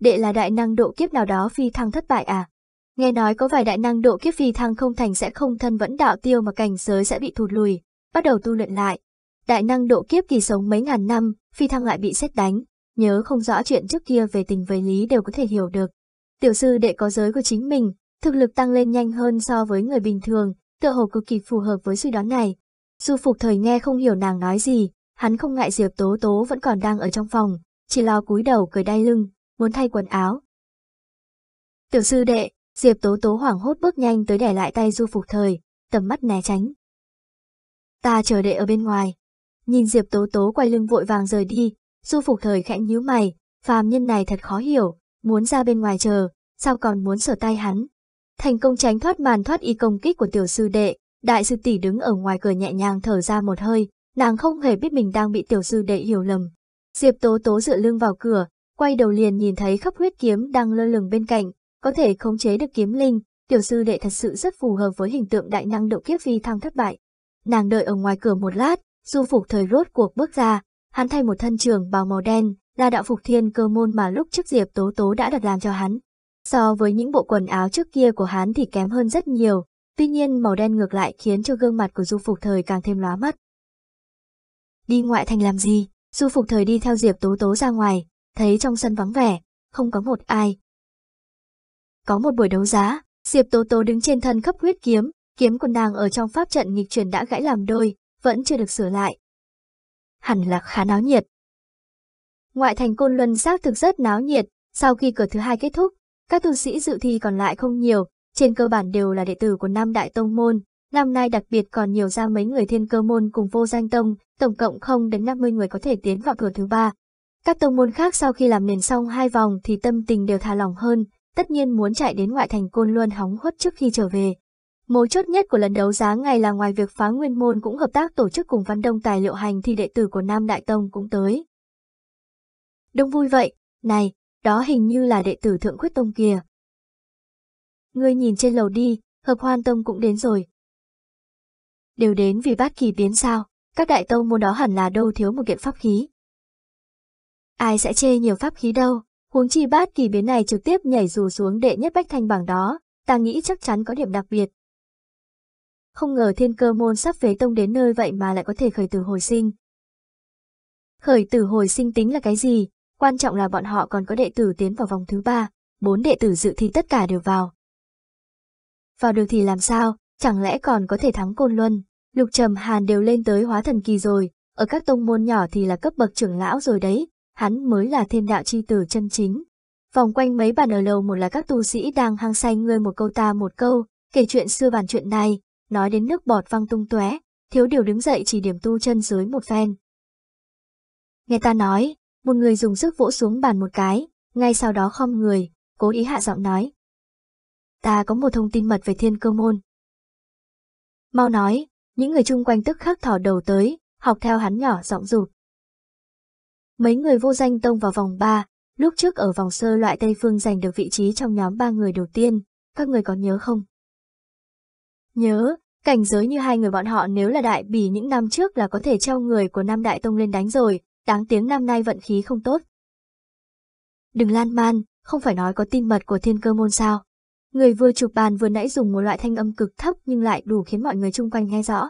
đệ là đại năng độ kiếp nào đó phi thăng thất bại à? Nghe nói có vài đại năng độ kiếp phi thăng không thành sẽ không thân vẫn đạo tiêu mà cảnh giới sẽ bị thụt lùi, bắt đầu tu luyện lại. Đại năng độ kiếp kỳ sống mấy ngàn năm, phi thăng lại bị xét đánh, nhớ không rõ chuyện trước kia về tình với lý đều có thể hiểu được. Tiểu sư đệ có giới của chính mình, thực lực tăng lên nhanh hơn so với người bình thường, tựa hồ cực kỳ phù hợp với suy đoán này. Du phục thời nghe không hiểu nàng nói gì, hắn không ngại Diệp Tố Tố vẫn còn đang ở trong phòng, chỉ lo cúi đầu cười đai lưng, muốn thay quần áo. Tiểu sư đệ, Diệp Tố Tố hoảng hốt bước nhanh tới để lại tay Du Phục Thời, tầm mắt né tránh. Ta chờ đệ ở bên ngoài. Nhìn Diệp Tố Tố quay lưng vội vàng rời đi, Du Phục Thời khẽ nhíu mày, phàm nhân này thật khó hiểu, muốn ra bên ngoài chờ, sao còn muốn sở tay hắn. Thành công tránh thoát màn thoát y công kích của tiểu sư đệ, đại sư tỷ đứng ở ngoài cửa nhẹ nhàng thở ra một hơi, nàng không hề biết mình đang bị tiểu sư đệ hiểu lầm. Diệp Tố Tố dựa lưng vào cửa, quay đầu liền nhìn thấy khắp huyết kiếm đang lơ lửng bên cạnh, có thể khống chế được kiếm linh, tiểu sư đệ thật sự rất phù hợp với hình tượng đại năng độ kiếp phi thăng thất bại. Nàng đợi ở ngoài cửa một lát, du phục thời rốt cuộc bước ra, hắn thay một thân trường bào màu đen, là đạo phục thiên cơ môn mà lúc trước Diệp Tố Tố đã đặt làm cho hắn. So với những bộ quần áo trước kia của hắn thì kém hơn rất nhiều, tuy nhiên màu đen ngược lại khiến cho gương mặt của du phục thời càng thêm lóa mắt. Đi ngoại thành làm gì? Du phục thời đi theo Diệp Tố Tố ra ngoài, thấy trong sân vắng vẻ, không có một ai. Có một buổi đấu giá, Diệp Tô Tô đứng trên thân khắp huyết kiếm, kiếm của nàng ở trong pháp trận nghịch chuyển đã gãy làm đôi, vẫn chưa được sửa lại. Hẳn là khá náo nhiệt. Ngoại thành Côn Luân xác thực rất náo nhiệt, sau khi cửa thứ hai kết thúc, các tu sĩ dự thi còn lại không nhiều, trên cơ bản đều là đệ tử của năm đại tông môn, năm nay đặc biệt còn nhiều ra mấy người thiên cơ môn cùng vô danh tông, tổng cộng không đến 50 người có thể tiến vào cửa thứ ba, các tông môn khác sau khi làm nền xong hai vòng thì tâm tình đều thà lỏng hơn, tất nhiên muốn chạy đến ngoại thành Côn Luân hóng hốt trước khi trở về. mối chốt nhất của lần đấu giá ngày là ngoài việc phá nguyên môn cũng hợp tác tổ chức cùng văn đông tài liệu hành thì đệ tử của Nam Đại Tông cũng tới. Đông vui vậy, này, đó hình như là đệ tử Thượng khuyết Tông kìa. Ngươi nhìn trên lầu đi, hợp hoan tông cũng đến rồi. Đều đến vì bát kỳ biến sao, các đại tông môn đó hẳn là đâu thiếu một kiện pháp khí. Ai sẽ chê nhiều pháp khí đâu, huống chi bát kỳ biến này trực tiếp nhảy dù xuống đệ nhất bách thanh bảng đó, ta nghĩ chắc chắn có điểm đặc biệt. Không ngờ thiên cơ môn sắp phế tông đến nơi vậy mà lại có thể khởi tử hồi sinh. Khởi tử hồi sinh tính là cái gì? Quan trọng là bọn họ còn có đệ tử tiến vào vòng thứ ba, bốn đệ tử dự thi tất cả đều vào. Vào được thì làm sao, chẳng lẽ còn có thể thắng Côn Luân, Lục Trầm Hàn đều lên tới hóa thần kỳ rồi, ở các tông môn nhỏ thì là cấp bậc trưởng lão rồi đấy, hắn mới là thiên đạo chi tử chân chính. Vòng quanh mấy bàn ở lầu một là các tu sĩ đang hăng say ngươi một câu ta một câu, kể chuyện xưa bàn chuyện này, nói đến nước bọt văng tung tóe, thiếu điều đứng dậy chỉ điểm tu chân dưới một phen. Nghe ta nói, một người dùng sức vỗ xuống bàn một cái, ngay sau đó khom người, cố ý hạ giọng nói. Ta có một thông tin mật về thiên cơ môn. Mau nói, những người chung quanh tức khắc thỏ đầu tới, học theo hắn nhỏ giọng rụt. Mấy người vô danh tông vào vòng 3, lúc trước ở vòng sơ loại Tây Phương giành được vị trí trong nhóm ba người đầu tiên, các người có nhớ không? Nhớ, cảnh giới như hai người bọn họ nếu là đại bỉ những năm trước là có thể treo người của Nam Đại Tông lên đánh rồi, đáng tiếng năm nay vận khí không tốt. Đừng lan man, không phải nói có tin mật của thiên cơ môn sao. Người vừa chụp bàn vừa nãy dùng một loại thanh âm cực thấp nhưng lại đủ khiến mọi người chung quanh nghe rõ.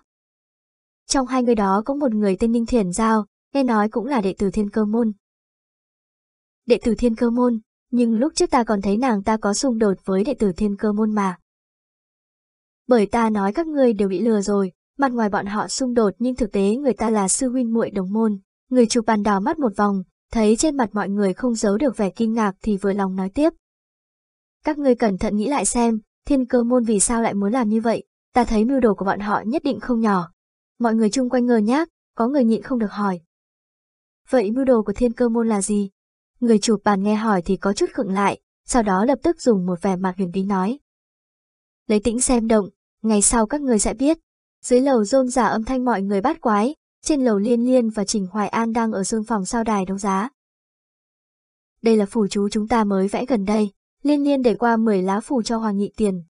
Trong hai người đó có một người tên Ninh Thiển Giao, nghe nói cũng là đệ tử thiên cơ môn. Đệ tử thiên cơ môn, nhưng lúc trước ta còn thấy nàng ta có xung đột với đệ tử thiên cơ môn mà. Bởi ta nói các ngươi đều bị lừa rồi, mặt ngoài bọn họ xung đột nhưng thực tế người ta là sư huynh muội đồng môn, người chụp bàn đỏ mắt một vòng, thấy trên mặt mọi người không giấu được vẻ kinh ngạc thì vừa lòng nói tiếp. Các ngươi cẩn thận nghĩ lại xem, thiên cơ môn vì sao lại muốn làm như vậy, ta thấy mưu đồ của bọn họ nhất định không nhỏ. Mọi người chung quanh ngờ nhác, có người nhịn không được hỏi, Vậy mưu đồ của thiên cơ môn là gì? Người chủ bàn nghe hỏi thì có chút khựng lại, sau đó lập tức dùng một vẻ mặt huyền bí nói. Lấy tĩnh xem động, ngày sau các người sẽ biết. Dưới lầu rôn giả âm thanh mọi người bắt quái, trên lầu liên liên và Trình Hoài An đang ở dương phòng sao đài đấu giá. Đây là phù chú chúng ta mới vẽ gần đây, liên liên để qua 10 lá phù cho Hoàng Nghị Tiền.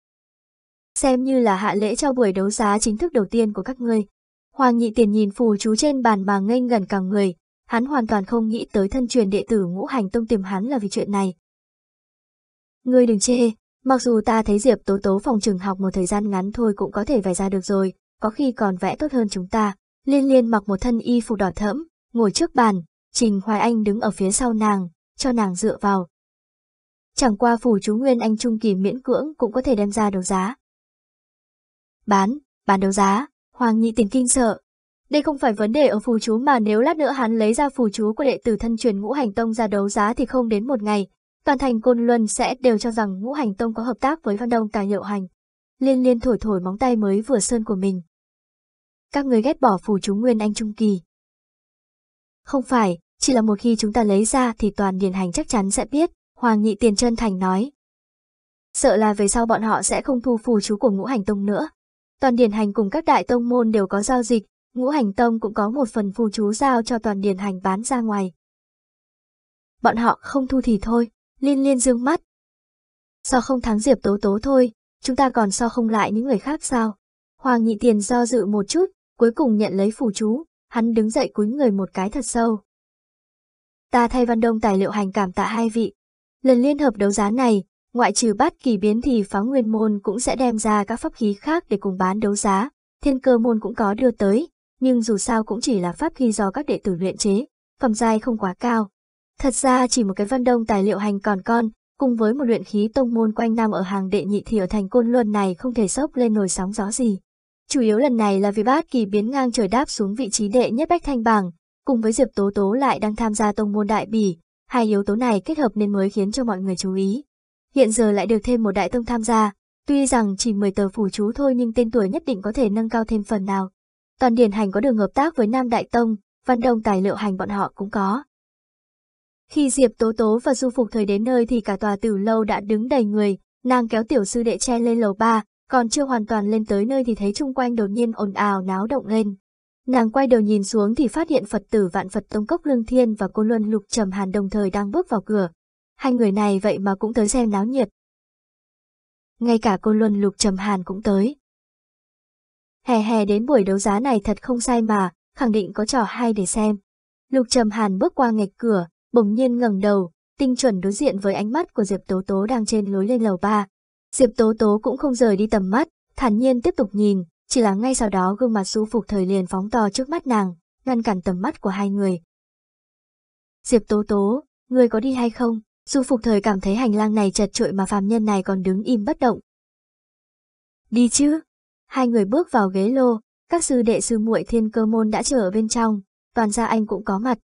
Xem như là hạ lễ cho buổi đấu giá chính thức đầu tiên của các ngươi. Hoàng Nghị Tiền nhìn phù chú trên bàn mà ngây ngẩn cả người, hắn hoàn toàn không nghĩ tới thân truyền đệ tử ngũ hành tông tìm hắn là vì chuyện này. Ngươi đừng chê, mặc dù ta thấy Diệp Tố Tố phòng trường học một thời gian ngắn thôi cũng có thể vẽ ra được rồi, có khi còn vẽ tốt hơn chúng ta. Liên liên mặc một thân y phục đỏ thẫm, ngồi trước bàn, Trình Hoài Anh đứng ở phía sau nàng, cho nàng dựa vào. Chẳng qua phủ chú Nguyên Anh Trung Kỳ miễn cưỡng cũng có thể đem ra đấu giá. Bán, bán đấu giá, Hoàng Nhị Tình kinh sợ, đây không phải vấn đề ở phù chú mà nếu lát nữa hắn lấy ra phù chú của đệ tử thân truyền ngũ hành tông ra đấu giá thì không đến một ngày, toàn thành Côn Luân sẽ đều cho rằng ngũ hành tông có hợp tác với Văn Đông tài liệu hành. Liên liên thổi thổi móng tay mới vừa sơn của mình. Các người ghét bỏ phù chú Nguyên Anh Trung Kỳ. Không phải, chỉ là một khi chúng ta lấy ra thì toàn điền hành chắc chắn sẽ biết, Hoàng Nghị Tiền chân Thành nói. Sợ là về sau bọn họ sẽ không thu phù chú của ngũ hành tông nữa. Toàn điển hành cùng các đại tông môn đều có giao dịch, ngũ hành tông cũng có một phần phù chú giao cho toàn điền hành bán ra ngoài. Bọn họ không thu thì thôi, liên liên dương mắt. Sao không thắng diệp tố tố thôi, chúng ta còn so không lại những người khác sao? Hoàng nhị tiền do dự một chút, cuối cùng nhận lấy phù chú, hắn đứng dậy cúi người một cái thật sâu. Ta thay văn đông tài liệu hành cảm tạ hai vị. Lần liên hợp đấu giá này, ngoại trừ bát kỳ biến thì pháo nguyên môn cũng sẽ đem ra các pháp khí khác để cùng bán đấu giá, thiên cơ môn cũng có đưa tới, nhưng dù sao cũng chỉ là pháp khi do các đệ tử luyện chế, phẩm giai không quá cao. Thật ra chỉ một cái văn đông tài liệu hành còn con, cùng với một luyện khí tông môn quanh năm ở hàng đệ nhị thì ở thành côn luân này không thể sốc lên nổi sóng gió gì. Chủ yếu lần này là vì bát kỳ biến ngang trời đáp xuống vị trí đệ nhất bách thanh bảng, cùng với Diệp Tố Tố lại đang tham gia tông môn đại bỉ, hai yếu tố này kết hợp nên mới khiến cho mọi người chú ý. Hiện giờ lại được thêm một đại tông tham gia, tuy rằng chỉ 10 tờ phủ chú thôi nhưng tên tuổi nhất định có thể nâng cao thêm phần nào. Toàn điển hành có đường hợp tác với Nam Đại Tông, Văn Đông tài liệu hành bọn họ cũng có. Khi Diệp Tố Tố và Du Phục Thời đến nơi thì cả tòa tử lâu đã đứng đầy người, nàng kéo tiểu sư đệ che lên lầu ba, còn chưa hoàn toàn lên tới nơi thì thấy chung quanh đột nhiên ồn ào náo động lên. Nàng quay đầu nhìn xuống thì phát hiện Phật tử vạn Phật Tông Cốc Lương Thiên và cô Luân Lục Trầm Hàn đồng thời đang bước vào cửa. Hai người này vậy mà cũng tới xem náo nhiệt. Ngay cả cô Luân Lục Trầm Hàn cũng tới. Hè hè đến buổi đấu giá này thật không sai mà, khẳng định có trò hay để xem. Lục Trầm Hàn bước qua ngạch cửa, bỗng nhiên ngẩng đầu, tinh chuẩn đối diện với ánh mắt của Diệp Tố Tố đang trên lối lên lầu ba. Diệp Tố Tố cũng không rời đi tầm mắt, thản nhiên tiếp tục nhìn, chỉ là ngay sau đó gương mặt su phục thời liền phóng to trước mắt nàng, ngăn cản tầm mắt của hai người. Diệp Tố Tố, người có đi hay không? Du phục thời cảm thấy hành lang này chật trội mà phàm nhân này còn đứng im bất động. Đi chứ, Hai người bước vào ghế lô, các sư đệ sư muội thiên cơ môn đã chờ ở bên trong, toàn gia anh cũng có mặt.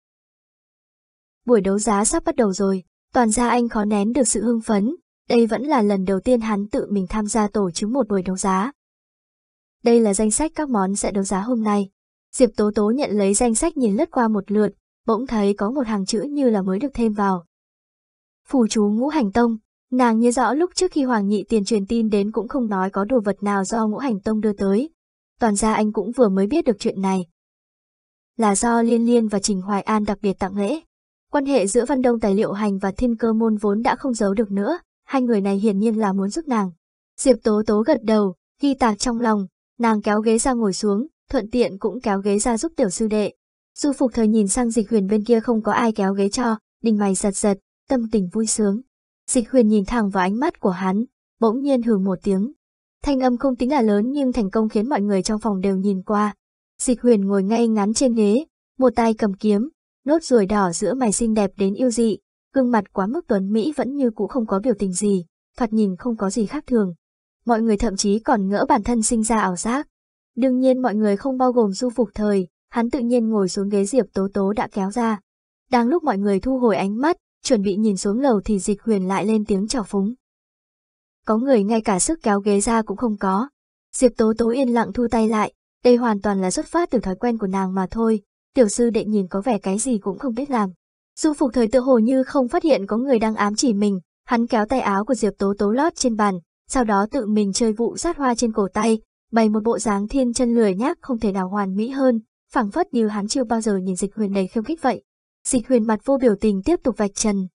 Buổi đấu giá sắp bắt đầu rồi, toàn gia anh khó nén được sự hưng phấn, đây vẫn là lần đầu tiên hắn tự mình tham gia tổ chức một buổi đấu giá. Đây là danh sách các món sẽ đấu giá hôm nay. Diệp Tố Tố nhận lấy danh sách nhìn lướt qua một lượt, bỗng thấy có một hàng chữ như là mới được thêm vào. Phù chú ngũ hành tông, Nàng nhớ rõ lúc trước khi Hoàng Nhị Tiền truyền tin đến cũng không nói có đồ vật nào do ngũ hành tông đưa tới. Toàn ra anh cũng vừa mới biết được chuyện này. Là do Liên Liên và Trình Hoài An đặc biệt tặng lễ. Quan hệ giữa Văn Đông tài liệu hành và thiên cơ môn vốn đã không giấu được nữa, hai người này hiển nhiên là muốn giúp nàng. Diệp Tố Tố gật đầu, ghi tạc trong lòng, nàng kéo ghế ra ngồi xuống, thuận tiện cũng kéo ghế ra giúp tiểu sư đệ. Du Phục Thời nhìn sang dịch huyền bên kia không có ai kéo ghế cho, đình mày giật giật, tâm tình vui sướng. Dịch huyền nhìn thẳng vào ánh mắt của hắn, bỗng nhiên hừ một tiếng. Thanh âm không tính là lớn nhưng thành công khiến mọi người trong phòng đều nhìn qua. Dịch huyền ngồi ngay ngắn trên ghế, một tay cầm kiếm, nốt ruồi đỏ giữa mày xinh đẹp đến yêu dị, gương mặt quá mức tuấn Mỹ vẫn như cũ không có biểu tình gì, thoạt nhìn không có gì khác thường. Mọi người thậm chí còn ngỡ bản thân sinh ra ảo giác. Đương nhiên mọi người không bao gồm du phục thời, hắn tự nhiên ngồi xuống ghế Diệp Tố Tố đã kéo ra. Đang lúc mọi người thu hồi ánh mắt, chuẩn bị nhìn xuống lầu thì dịch huyền lại lên tiếng chào phúng. Có người ngay cả sức kéo ghế ra cũng không có. Diệp Tố Tố yên lặng thu tay lại, đây hoàn toàn là xuất phát từ thói quen của nàng mà thôi, tiểu sư đệ nhìn có vẻ cái gì cũng không biết làm. Du phục thời tự hồ như không phát hiện có người đang ám chỉ mình, hắn kéo tay áo của Diệp Tố Tố lót trên bàn, sau đó tự mình chơi vụ sát hoa trên cổ tay, bày một bộ dáng thiên chân lười nhác không thể nào hoàn mỹ hơn, phảng phất như hắn chưa bao giờ nhìn dịch huyền đầy khiêu khích vậy. Dịch huyền mặt vô biểu tình tiếp tục vạch trần.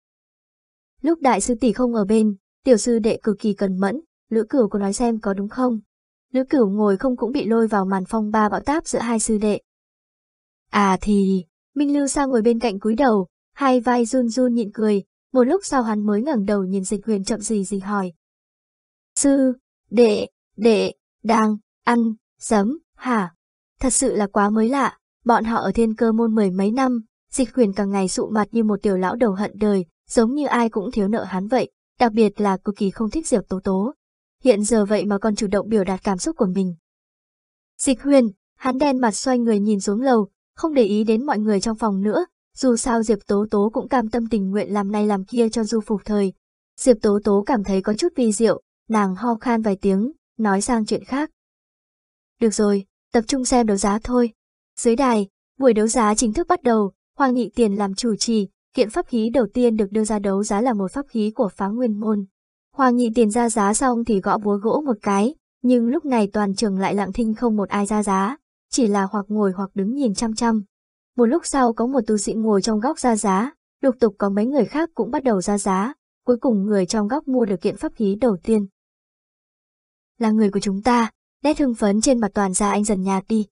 Lúc đại sư tỷ không ở bên, tiểu sư đệ cực kỳ cần mẫn, lữ cửu có nói xem có đúng không? Lữ cửu ngồi không cũng bị lôi vào màn phong ba bão táp giữa hai sư đệ. À thì, Minh Lưu sang ngồi bên cạnh cúi đầu, hai vai run run nhịn cười, một lúc sau hắn mới ngẩng đầu nhìn dịch huyền chậm gì gì hỏi. Sư, đệ, đệ, đang, ăn, giấm, hả? Thật sự là quá mới lạ, bọn họ ở thiên cơ môn mười mấy năm, Dịch quyền càng ngày sụ mặt như một tiểu lão đầu hận đời, giống như ai cũng thiếu nợ hắn vậy, đặc biệt là cực kỳ không thích Diệp Tố Tố. Hiện giờ vậy mà còn chủ động biểu đạt cảm xúc của mình. Dịch huyền, hắn đen mặt xoay người nhìn xuống lầu, không để ý đến mọi người trong phòng nữa, dù sao Diệp Tố Tố cũng cam tâm tình nguyện làm này làm kia cho du phục thời. Diệp Tố Tố cảm thấy có chút vi diệu, nàng ho khan vài tiếng, nói sang chuyện khác. Được rồi, tập trung xem đấu giá thôi. Dưới đài, buổi đấu giá chính thức bắt đầu, Hoàng Nghị Tiền làm chủ trì, kiện pháp khí đầu tiên được đưa ra đấu giá là một pháp khí của phá nguyên môn. Hoàng Nghị Tiền ra giá xong thì gõ búa gỗ một cái, nhưng lúc này toàn trường lại lặng thinh không một ai ra giá, chỉ là hoặc ngồi hoặc đứng nhìn chăm chăm. Một lúc sau có một tu sĩ ngồi trong góc ra giá, lục tục có mấy người khác cũng bắt đầu ra giá, cuối cùng người trong góc mua được kiện pháp khí đầu tiên. Là người của chúng ta, nét hưng phấn trên mặt toàn gia anh dần nhạt đi,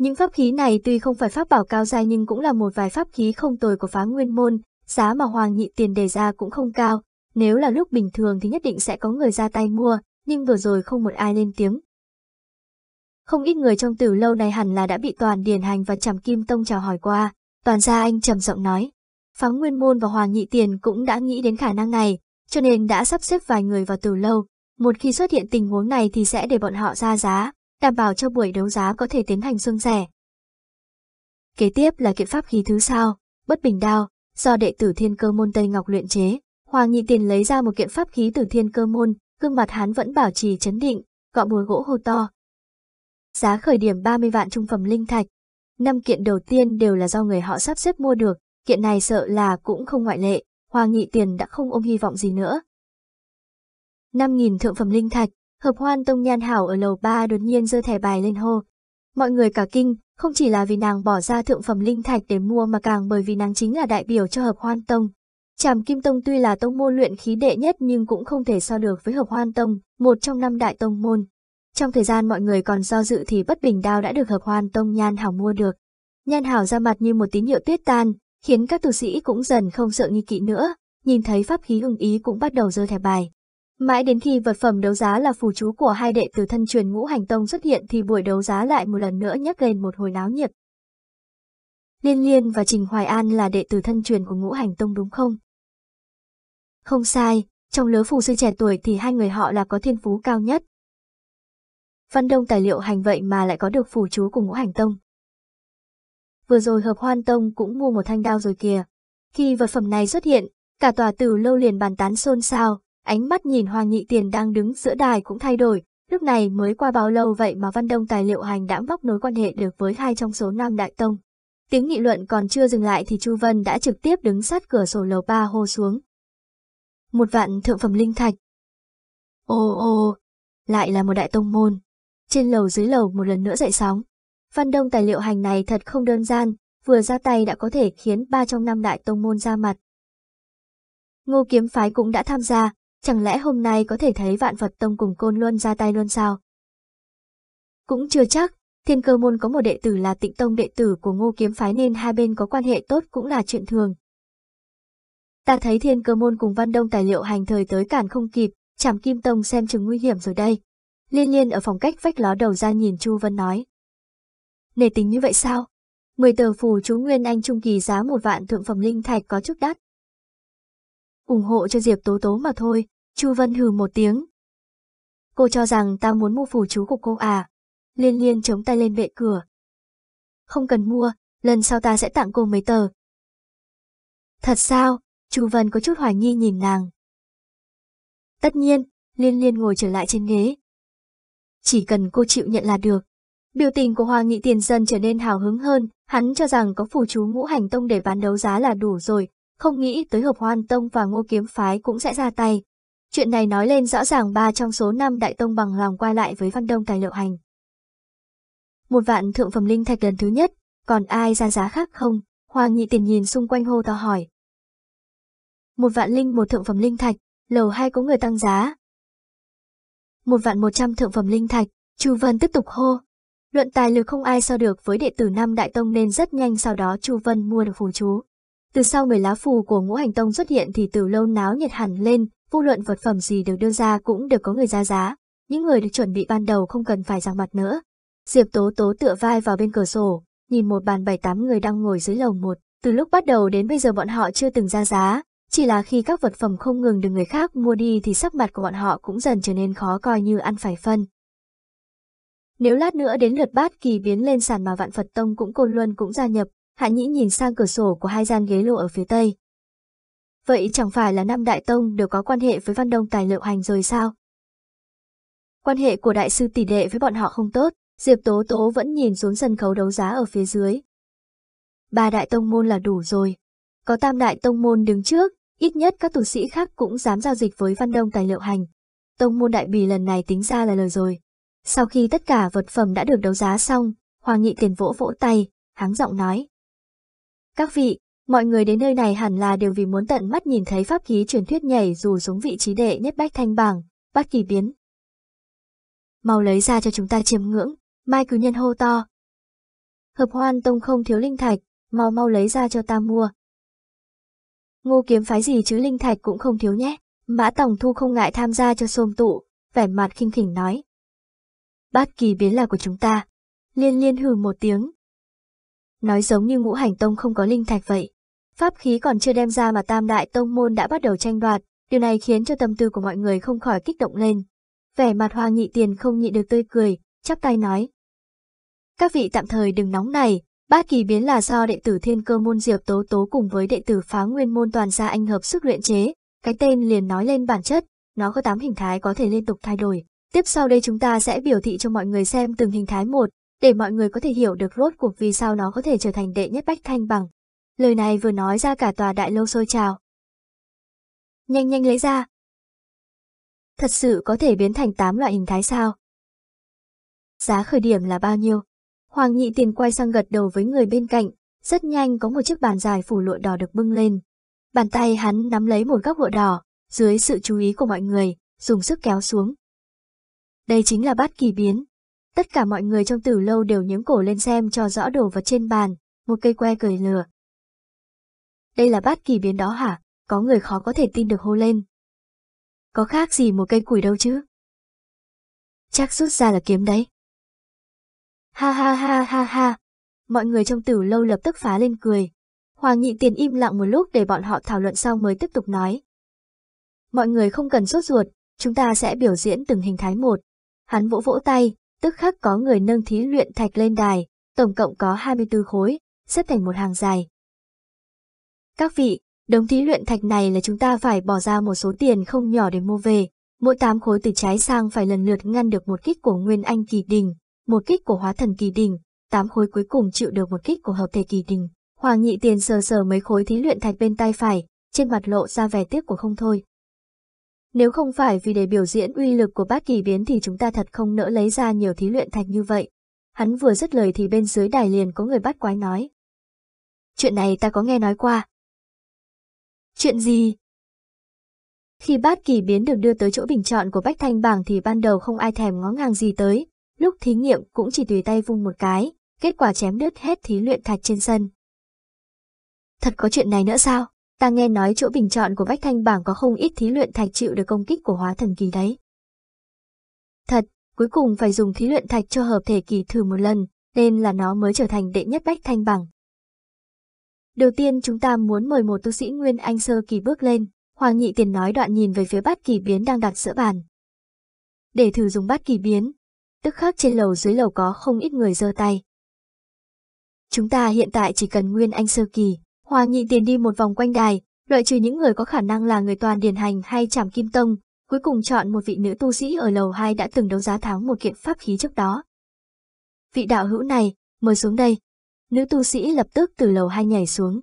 những pháp khí này tuy không phải pháp bảo cao dài nhưng cũng là một vài pháp khí không tồi của phá nguyên môn, giá mà Hoàng Nhị Tiền đề ra cũng không cao, nếu là lúc bình thường thì nhất định sẽ có người ra tay mua, nhưng vừa rồi không một ai lên tiếng. Không ít người trong tử lâu này hẳn là đã bị Toàn Điền Hành và Trầm Kim Tông chào hỏi qua, Toàn gia anh trầm giọng nói. Phá Nguyên Môn và Hoàng Nhị Tiền cũng đã nghĩ đến khả năng này, cho nên đã sắp xếp vài người vào tử lâu, một khi xuất hiện tình huống này thì sẽ để bọn họ ra giá, đảm bảo cho buổi đấu giá có thể tiến hành xuân rẻ Kế tiếp là kiện pháp khí thứ sao, bất bình đao, do đệ tử thiên cơ môn Tây Ngọc luyện chế. Hoàng Nhị Tiền lấy ra một kiện pháp khí từ thiên cơ môn, gương mặt hắn vẫn bảo trì chấn định, gọ búa gỗ hô to. Giá khởi điểm 30 vạn trung phẩm linh thạch. Năm kiện đầu tiên đều là do người họ sắp xếp mua được, kiện này sợ là cũng không ngoại lệ, Hoàng nhị Tiền đã không ôm hy vọng gì nữa. 5.000 thượng phẩm linh thạch, Hợp hoan tông nhan hảo ở lầu ba đột nhiên giơ thẻ bài lên hô. Mọi người cả kinh, không chỉ là vì nàng bỏ ra thượng phẩm linh thạch để mua mà càng bởi vì nàng chính là đại biểu cho hợp hoan tông. Tràm Kim Tông tuy là tông môn luyện khí đệ nhất nhưng cũng không thể so được với hợp hoan tông, một trong năm đại tông môn. Trong thời gian mọi người còn do dự thì bất bình đao đã được hợp hoan tông nhan hảo mua được. Nhan hảo ra mặt như một tín hiệu tuyết tan, khiến các tu sĩ cũng dần không sợ nghi kỵ nữa, nhìn thấy pháp khí ưng ý cũng bắt đầu rơi thẻ bài. Mãi đến khi vật phẩm đấu giá là phù chú của hai đệ tử thân truyền ngũ hành tông xuất hiện thì buổi đấu giá lại một lần nữa nhấc lên một hồi náo nhiệt. Liên Liên và Trình Hoài An là đệ tử thân truyền của ngũ hành tông đúng không? Không sai, trong lứa phù sư trẻ tuổi thì hai người họ là có thiên phú cao nhất. Văn Đông tài liệu hành vậy mà lại có được phù chú của ngũ hành tông. Vừa rồi hợp hoan tông cũng mua một thanh đao rồi kìa. Khi vật phẩm này xuất hiện, cả tòa tử lâu liền bàn tán xôn xao, ánh mắt nhìn Hoàng Nhị Tiền đang đứng giữa đài cũng thay đổi, lúc này mới qua bao lâu vậy mà Văn Đông tài liệu hành đã móc nối quan hệ được với hai trong số Nam Đại Tông. Tiếng nghị luận còn chưa dừng lại thì Chu Vân đã trực tiếp đứng sát cửa sổ lầu ba hô xuống. Một vạn thượng phẩm linh thạch. Ô ô, lại là một đại tông môn. Trên lầu dưới lầu một lần nữa dậy sóng. Văn Đông tài liệu hành này thật không đơn gian, vừa ra tay đã có thể khiến ba trong năm đại tông môn ra mặt. Ngô kiếm phái cũng đã tham gia, chẳng lẽ hôm nay có thể thấy vạn vật Tông cùng Côn Luân ra tay luôn sao? Cũng chưa chắc, thiên cơ môn có một đệ tử là tịnh tông đệ tử của ngô kiếm phái nên hai bên có quan hệ tốt cũng là chuyện thường. Ta thấy thiên cơ môn cùng văn đông tài liệu hành thời tới cản không kịp, chảm kim tông xem chừng nguy hiểm rồi đây. Liên liên ở phòng cách vách ló đầu ra nhìn Chu Vân nói. Nề tính như vậy sao? Mười tờ phù chú Nguyên Anh Trung Kỳ giá một vạn thượng phẩm linh thạch có chút đắt, ủng hộ cho Diệp Tố Tố mà thôi, Chu Vân hừ một tiếng. Cô cho rằng ta muốn mua phù chú của cô à? Liên liên chống tay lên bệ cửa. Không cần mua, lần sau ta sẽ tặng cô mấy tờ. Thật sao? Chu Vân có chút hoài nghi nhìn nàng. Tất nhiên, liên liên ngồi trở lại trên ghế. Chỉ cần cô chịu nhận là được. Biểu tình của Hoàng Nghị Tiền dần trở nên hào hứng hơn, hắn cho rằng có phù chú ngũ hành tông để bán đấu giá là đủ rồi, không nghĩ tới hợp hoan tông và ngô kiếm phái cũng sẽ ra tay. Chuyện này nói lên rõ ràng ba trong số năm đại tông bằng lòng qua lại với văn đông tài liệu hành. Một vạn thượng phẩm linh thạch lần thứ nhất, còn ai ra giá khác không? Hoàng nhị tiền nhìn xung quanh hô to hỏi. Một vạn linh một thượng phẩm linh thạch, lầu hai có người tăng giá. Một vạn một trăm thượng phẩm linh thạch, Chu Vân tiếp tục hô. Luận tài lực không ai so được với đệ tử năm Đại Tông nên rất nhanh sau đó Chu Vân mua được phù chú. Từ sau người lá phù của ngũ hành tông xuất hiện thì từ lâu náo nhiệt hẳn lên, vô luận vật phẩm gì được đưa ra cũng đều có người ra giá. Những người được chuẩn bị ban đầu không cần phải giằng mặt nữa. Diệp Tố Tố tựa vai vào bên cửa sổ, nhìn một bàn bảy tám người đang ngồi dưới lầu một. Từ lúc bắt đầu đến bây giờ bọn họ chưa từng ra giá, chỉ là khi các vật phẩm không ngừng được người khác mua đi thì sắc mặt của bọn họ cũng dần trở nên khó coi như ăn phải phân. Nếu lát nữa đến lượt bát kỳ biến lên sàn mà vạn Phật Tông cũng Côn Luân cũng gia nhập, Hạ Nhĩ nhìn sang cửa sổ của hai gian ghế lộ ở phía tây. Vậy chẳng phải là năm Đại Tông đều có quan hệ với Văn Đông Tài Liệu Hành rồi sao? Quan hệ của đại sư tỷ đệ với bọn họ không tốt, Diệp Tố Tố vẫn nhìn xuống sân khấu đấu giá ở phía dưới. Ba Đại Tông Môn là đủ rồi. Có Tam Đại Tông Môn đứng trước, ít nhất các tu sĩ khác cũng dám giao dịch với Văn Đông Tài Liệu Hành. Tông Môn Đại Bì lần này tính ra là lời rồi. Sau khi tất cả vật phẩm đã được đấu giá xong, Hoàng Nghị Tiền vỗ vỗ tay, háng giọng nói. Các vị, mọi người đến nơi này hẳn là đều vì muốn tận mắt nhìn thấy pháp khí truyền thuyết nhảy dù xuống vị trí đệ nhất bách thanh bảng, bắt kỳ biến. Mau lấy ra cho chúng ta chiêm ngưỡng, mai cứ nhân hô to. Hợp hoan tông không thiếu linh thạch, mau mau lấy ra cho ta mua. Ngô kiếm phái gì chứ linh thạch cũng không thiếu nhé, mã tổng thu không ngại tham gia cho xôm tụ, vẻ mặt khinh khỉnh nói. Bát kỳ biến là của chúng ta. Liên liên hừ một tiếng, nói giống như ngũ hành tông không có linh thạch vậy. Pháp khí còn chưa đem ra mà tam đại tông môn đã bắt đầu tranh đoạt, điều này khiến cho tâm tư của mọi người không khỏi kích động lên. Vẻ mặt hoa nghị tiền không nhịn được tươi cười, chắp tay nói. Các vị tạm thời đừng nóng này, bát kỳ biến là do đệ tử thiên cơ môn diệp tố tố cùng với đệ tử phá nguyên môn toàn gia anh hợp sức luyện chế, cái tên liền nói lên bản chất, nó có tám hình thái có thể liên tục thay đổi. Tiếp sau đây chúng ta sẽ biểu thị cho mọi người xem từng hình thái một, để mọi người có thể hiểu được rốt cuộc vì sao nó có thể trở thành đệ nhất bách thanh bằng. Lời này vừa nói ra cả tòa đại lâu sôi trào. Nhanh nhanh lấy ra. Thật sự có thể biến thành 8 loại hình thái sao? Giá khởi điểm là bao nhiêu? Hoàng nhị tiền quay sang gật đầu với người bên cạnh, rất nhanh có một chiếc bàn dài phủ lụa đỏ được bưng lên. Bàn tay hắn nắm lấy một góc lụa đỏ, dưới sự chú ý của mọi người, dùng sức kéo xuống. Đây chính là bát kỳ biến, Tất cả mọi người trong tử lâu đều nhướng cổ lên xem cho rõ đồ vật trên bàn, một cây que cười lừa. Đây là bát kỳ biến đó hả? Có người khó có thể tin được hô lên. Có khác gì một cây củi đâu chứ? Chắc rút ra là kiếm đấy. Ha ha ha ha ha. Mọi người trong tử lâu lập tức phá lên cười. Hoàng nhị tiền im lặng một lúc để bọn họ thảo luận sau mới tiếp tục nói. Mọi người không cần sốt ruột, chúng ta sẽ biểu diễn từng hình thái một. Hắn vỗ vỗ tay, tức khắc có người nâng thí luyện thạch lên đài, tổng cộng có 24 khối, xếp thành một hàng dài. Các vị, đống thí luyện thạch này là chúng ta phải bỏ ra một số tiền không nhỏ để mua về, mỗi 8 khối từ trái sang phải lần lượt ngăn được một kích của Nguyên Anh Kỳ Đình, một kích của Hóa Thần Kỳ Đình, 8 khối cuối cùng chịu được một kích của Hợp Thể Kỳ Đình. Hoàng Nhị Tiền sờ sờ mấy khối thí luyện thạch bên tay phải, trên mặt lộ ra vẻ tiếc của không thôi. Nếu không phải vì để biểu diễn uy lực của bát kỳ biến thì chúng ta thật không nỡ lấy ra nhiều thí luyện thạch như vậy. Hắn vừa dứt lời thì bên dưới đài liền có người bắt quái nói. Chuyện này ta có nghe nói qua. Chuyện gì? Khi bát kỳ biến được đưa tới chỗ bình chọn của Bách Thanh Bảng thì ban đầu không ai thèm ngó ngàng gì tới, lúc thí nghiệm cũng chỉ tùy tay vung một cái, kết quả chém đứt hết thí luyện thạch trên sân. Thật có chuyện này nữa sao? Ta nghe nói chỗ bình chọn của Bách Thanh Bảng có không ít thí luyện thạch chịu được công kích của hóa thần kỳ đấy. Thật, cuối cùng phải dùng thí luyện thạch cho hợp thể kỳ thử một lần, nên là nó mới trở thành đệ nhất Bách Thanh Bảng. Đầu tiên chúng ta muốn mời một tu sĩ Nguyên Anh Sơ Kỳ bước lên, Hoàng Nhị Tiền nói đoạn nhìn về phía bát kỳ biến đang đặt giữa bàn. Để thử dùng bát kỳ biến, tức khác trên lầu dưới lầu có không ít người giơ tay. Chúng ta hiện tại chỉ cần Nguyên Anh Sơ Kỳ, Hòa nhị tiền đi một vòng quanh đài, loại trừ những người có khả năng là người toàn điền hành hay trảm kim tông, cuối cùng chọn một vị nữ tu sĩ ở lầu 2 đã từng đấu giá thắng một kiện pháp khí trước đó. Vị đạo hữu này, mời xuống đây. Nữ tu sĩ lập tức từ lầu 2 nhảy xuống.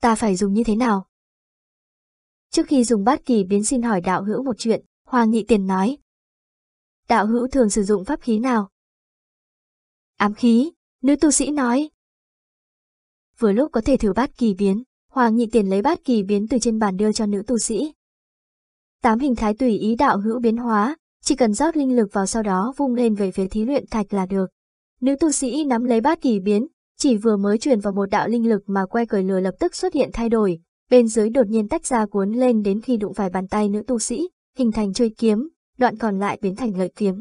Ta phải dùng như thế nào? Trước khi dùng bát kỳ biến xin hỏi đạo hữu một chuyện, Hoàng nhị Tiền nói. Đạo hữu thường sử dụng pháp khí nào? Ám khí, nữ tu sĩ nói, vừa lúc có thể thử bát kỳ biến, Hoàng nhị tiền lấy bát kỳ biến từ trên bàn đưa cho nữ tu sĩ. Tám hình thái tùy ý đạo hữu biến hóa, chỉ cần rót linh lực vào sau đó vung lên về phía thí luyện thạch là được. Nữ tu sĩ nắm lấy bát kỳ biến, chỉ vừa mới truyền vào một đạo linh lực mà que cởi lừa lập tức xuất hiện thay đổi, bên dưới đột nhiên tách ra cuốn lên đến khi đụng phải bàn tay nữ tu sĩ, hình thành chơi kiếm, đoạn còn lại biến thành lợi kiếm.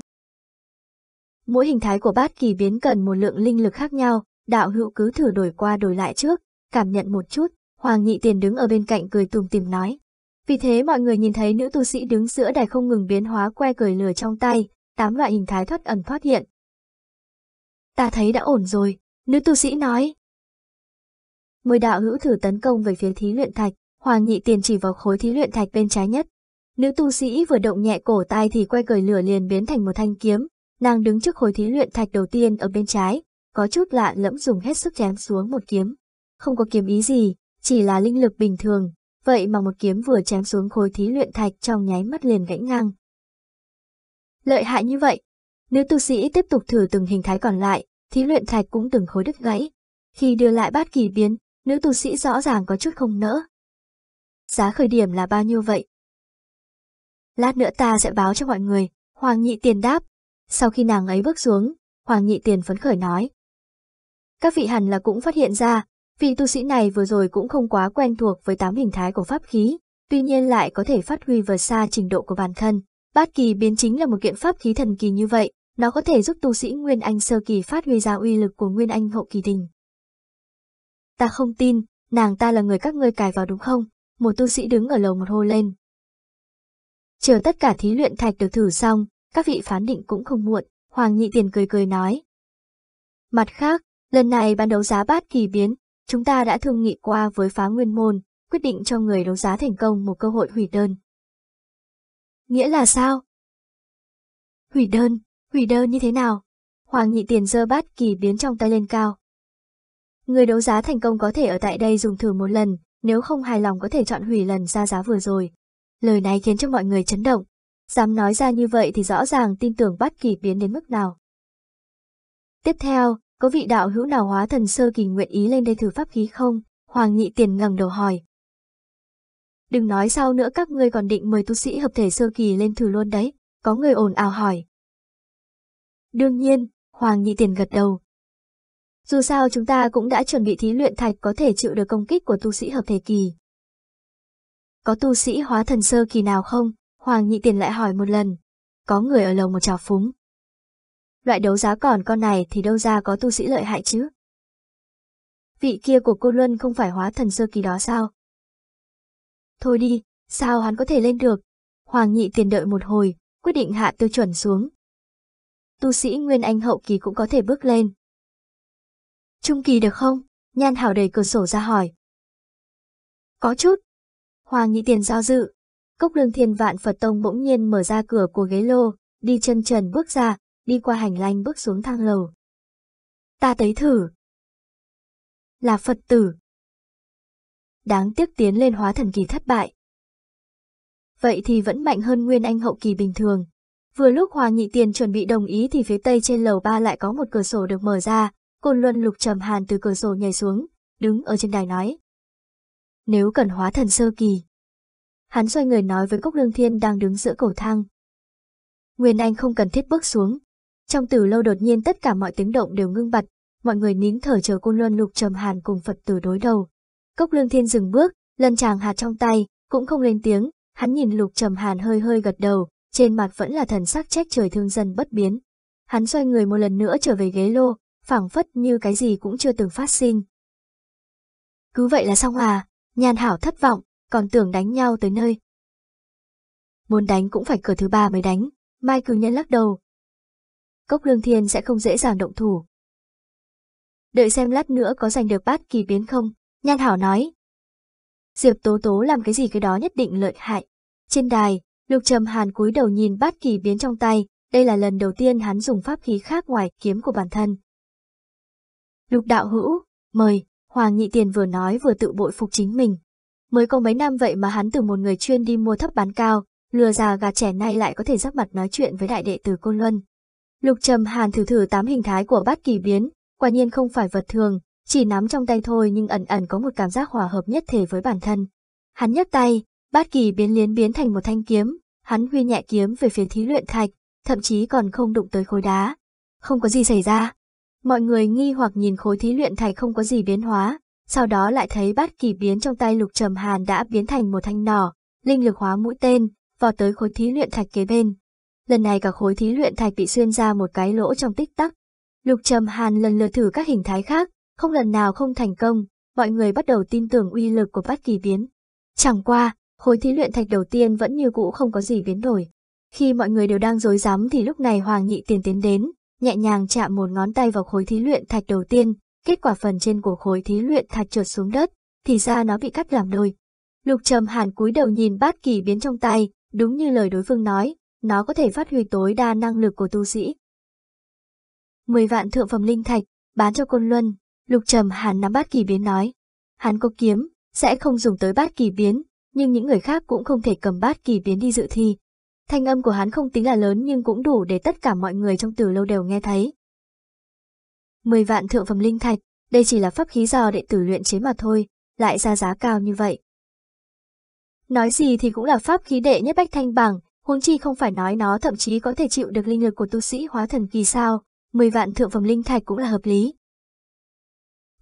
Mỗi hình thái của bát kỳ biến cần một lượng linh lực khác nhau, đạo hữu cứ thử đổi qua đổi lại trước, cảm nhận một chút, Hoàng Nhị Tiền đứng ở bên cạnh cười tùm tìm nói. Vì thế mọi người nhìn thấy nữ tu sĩ đứng giữa đài không ngừng biến hóa que cười lửa trong tay, tám loại hình thái thoát ẩn thoát hiện. Ta thấy đã ổn rồi, nữ tu sĩ nói. Mười đạo hữu thử tấn công về phía thí luyện thạch, Hoàng Nhị Tiền chỉ vào khối thí luyện thạch bên trái nhất. Nữ tu sĩ vừa động nhẹ cổ tay thì que cười lửa liền biến thành một thanh kiếm, nàng đứng trước khối thí luyện thạch đầu tiên ở bên trái, có chút lạ lẫm dùng hết sức chém xuống một kiếm. Không có kiếm ý gì, chỉ là linh lực bình thường, vậy mà một kiếm vừa chém xuống khối thí luyện thạch trong nháy mắt liền gãy ngang. Lợi hại như vậy, nếu tu sĩ tiếp tục thử từng hình thái còn lại, thí luyện thạch cũng từng khối đứt gãy. Khi đưa lại bát kỳ biến, nữ tu sĩ rõ ràng có chút không nỡ. Giá khởi điểm là bao nhiêu vậy? Lát nữa ta sẽ báo cho mọi người, Hoàng nhị tiền đáp. Sau khi nàng ấy bước xuống, Hoàng nhị tiền phấn khởi nói, các vị hẳn là cũng phát hiện ra, vị tu sĩ này vừa rồi cũng không quá quen thuộc với tám hình thái của pháp khí, tuy nhiên lại có thể phát huy vượt xa trình độ của bản thân. Bát kỳ biến chính là một kiện pháp khí thần kỳ như vậy, nó có thể giúp tu sĩ Nguyên Anh sơ kỳ phát huy ra uy lực của Nguyên Anh hậu kỳ đình. Ta không tin, nàng ta là người các ngươi cài vào đúng không? Một tu sĩ đứng ở lầu một hô lên. Chờ tất cả thí luyện thạch được thử xong, các vị phán định cũng không muộn, Hoàng Nhị Tiền cười cười nói. Mặt khác, Lần này ban đấu giá bát kỳ biến, chúng ta đã thương nghị qua với phá nguyên môn, quyết định cho người đấu giá thành công một cơ hội hủy đơn. Nghĩa là sao? Hủy đơn, hủy đơn như thế nào? Hoàng nhị tiền dơ bát kỳ biến trong tay lên cao. Người đấu giá thành công có thể ở tại đây dùng thử một lần, nếu không hài lòng có thể chọn hủy lần ra giá vừa rồi. Lời này khiến cho mọi người chấn động. Dám nói ra như vậy thì rõ ràng tin tưởng bát kỳ biến đến mức nào. Tiếp theo, có vị đạo hữu nào hóa thần sơ kỳ nguyện ý lên đây thử pháp khí không? Hoàng nhị tiền ngẩng đầu hỏi. Đừng nói sau nữa các ngươi còn định mời tu sĩ hợp thể sơ kỳ lên thử luôn đấy, có người ồn ào hỏi. Đương nhiên, Hoàng nhị tiền gật đầu. Dù sao chúng ta cũng đã chuẩn bị thí luyện thạch có thể chịu được công kích của tu sĩ hợp thể kỳ. Có tu sĩ hóa thần sơ kỳ nào không? Hoàng nhị tiền lại hỏi một lần. Có người ở lầu một trào phúng, loại đấu giá còn con này thì đâu ra có tu sĩ lợi hại chứ. Vị kia của cô Luân không phải hóa thần sơ kỳ đó sao? Thôi đi, sao hắn có thể lên được? Hoàng nhị tiền đợi một hồi, quyết định hạ tiêu chuẩn xuống. Tu sĩ Nguyên Anh hậu kỳ cũng có thể bước lên. Trung kỳ được không? Nhan Hảo đầy cửa sổ ra hỏi. Có chút. Hoàng nhị tiền giao dự. Cốc lương thiên vạn Phật Tông bỗng nhiên mở ra cửa của ghế lô, đi chân trần bước ra, đi qua hành lang bước xuống thang lầu. Ta thấy thử. Là Phật tử. Đáng tiếc tiến lên hóa thần kỳ thất bại. Vậy thì vẫn mạnh hơn nguyên anh hậu kỳ bình thường. Vừa lúc hoàng Nghị Tiền chuẩn bị đồng ý thì phía tây trên lầu ba lại có một cửa sổ được mở ra, côn luân lục trầm hàn từ cửa sổ nhảy xuống, đứng ở trên đài nói. Nếu cần hóa thần sơ kỳ. Hắn xoay người nói với Cốc Lương Thiên đang đứng giữa cầu thang. Nguyên Anh không cần thiết bước xuống, trong từ lâu đột nhiên tất cả mọi tiếng động đều ngưng bặt, mọi người nín thở chờ côn luân lục trầm hàn cùng Phật tử đối đầu. Cốc lương thiên dừng bước, lần chàng hạt trong tay, cũng không lên tiếng, hắn nhìn lục trầm hàn hơi hơi gật đầu, trên mặt vẫn là thần sắc trách trời thương dân bất biến. Hắn xoay người một lần nữa trở về ghế lô, phảng phất như cái gì cũng chưa từng phát sinh. Cứ vậy là xong à, nhàn hảo thất vọng, còn tưởng đánh nhau tới nơi. Muốn đánh cũng phải cửa thứ ba mới đánh, Mai cứ nhân lắc đầu, Cốc Lương Thiên sẽ không dễ dàng động thủ. Đợi xem lát nữa có giành được bát kỳ biến không, Nhan Hảo nói. Diệp Tố Tố làm cái gì cái đó nhất định lợi hại. Trên đài, Lục Trầm Hàn cúi đầu nhìn bát kỳ biến trong tay, đây là lần đầu tiên hắn dùng pháp khí khác ngoài kiếm của bản thân. Lục đạo hữu, mời, Hoàng Nhị Tiền vừa nói vừa tự bội phục chính mình. Mới có mấy năm vậy mà hắn từ một người chuyên đi mua thấp bán cao, lừa già gà trẻ nay lại có thể giáp mặt nói chuyện với đại đệ tử Côn Luân, Lục Trầm Hàn thử thử tám hình thái của bát kỳ biến, quả nhiên không phải vật thường, chỉ nắm trong tay thôi nhưng ẩn ẩn có một cảm giác hòa hợp nhất thể với bản thân. Hắn nhấc tay, bát kỳ biến liến biến thành một thanh kiếm, hắn huy nhẹ kiếm về phía thí luyện thạch, thậm chí còn không đụng tới khối đá. Không có gì xảy ra. Mọi người nghi hoặc nhìn khối thí luyện thạch không có gì biến hóa, sau đó lại thấy bát kỳ biến trong tay Lục Trầm Hàn đã biến thành một thanh nỏ, linh lực hóa mũi tên, vào tới khối thí luyện thạch kế bên, Lần này cả khối thí luyện thạch bị xuyên ra một cái lỗ trong tích tắc. Lục Trầm Hàn lần lượt thử các hình thái khác, không lần nào không thành công, mọi người bắt đầu tin tưởng uy lực của bát kỳ biến. Chẳng qua, khối thí luyện thạch đầu tiên vẫn như cũ không có gì biến đổi. Khi mọi người đều đang dối rắm thì lúc này Hoàng Nhị Tiền tiến đến, nhẹ nhàng chạm một ngón tay vào khối thí luyện thạch đầu tiên, kết quả phần trên của khối thí luyện thạch trượt xuống đất, thì ra nó bị cắt làm đôi. Lục Trầm Hàn cúi đầu nhìn bát kỳ biến trong tay, đúng như lời đối phương nói, nó có thể phát huy tối đa năng lực của tu sĩ. 10 vạn thượng phẩm linh thạch, bán cho Côn Luân, Lục Trầm Hàn nắm bát kỳ biến nói. Hắn có kiếm, sẽ không dùng tới bát kỳ biến, nhưng những người khác cũng không thể cầm bát kỳ biến đi dự thi. Thanh âm của hắn không tính là lớn nhưng cũng đủ để tất cả mọi người trong từ lâu đều nghe thấy. 10 vạn thượng phẩm linh thạch, đây chỉ là pháp khí do đệ tử luyện chế mà thôi, lại ra giá cao như vậy. Nói gì thì cũng là pháp khí đệ nhất bách thanh bằng Huống chi không phải nói nó thậm chí có thể chịu được linh lực của tu sĩ hóa thần kỳ sao, 10 vạn thượng phẩm linh thạch cũng là hợp lý.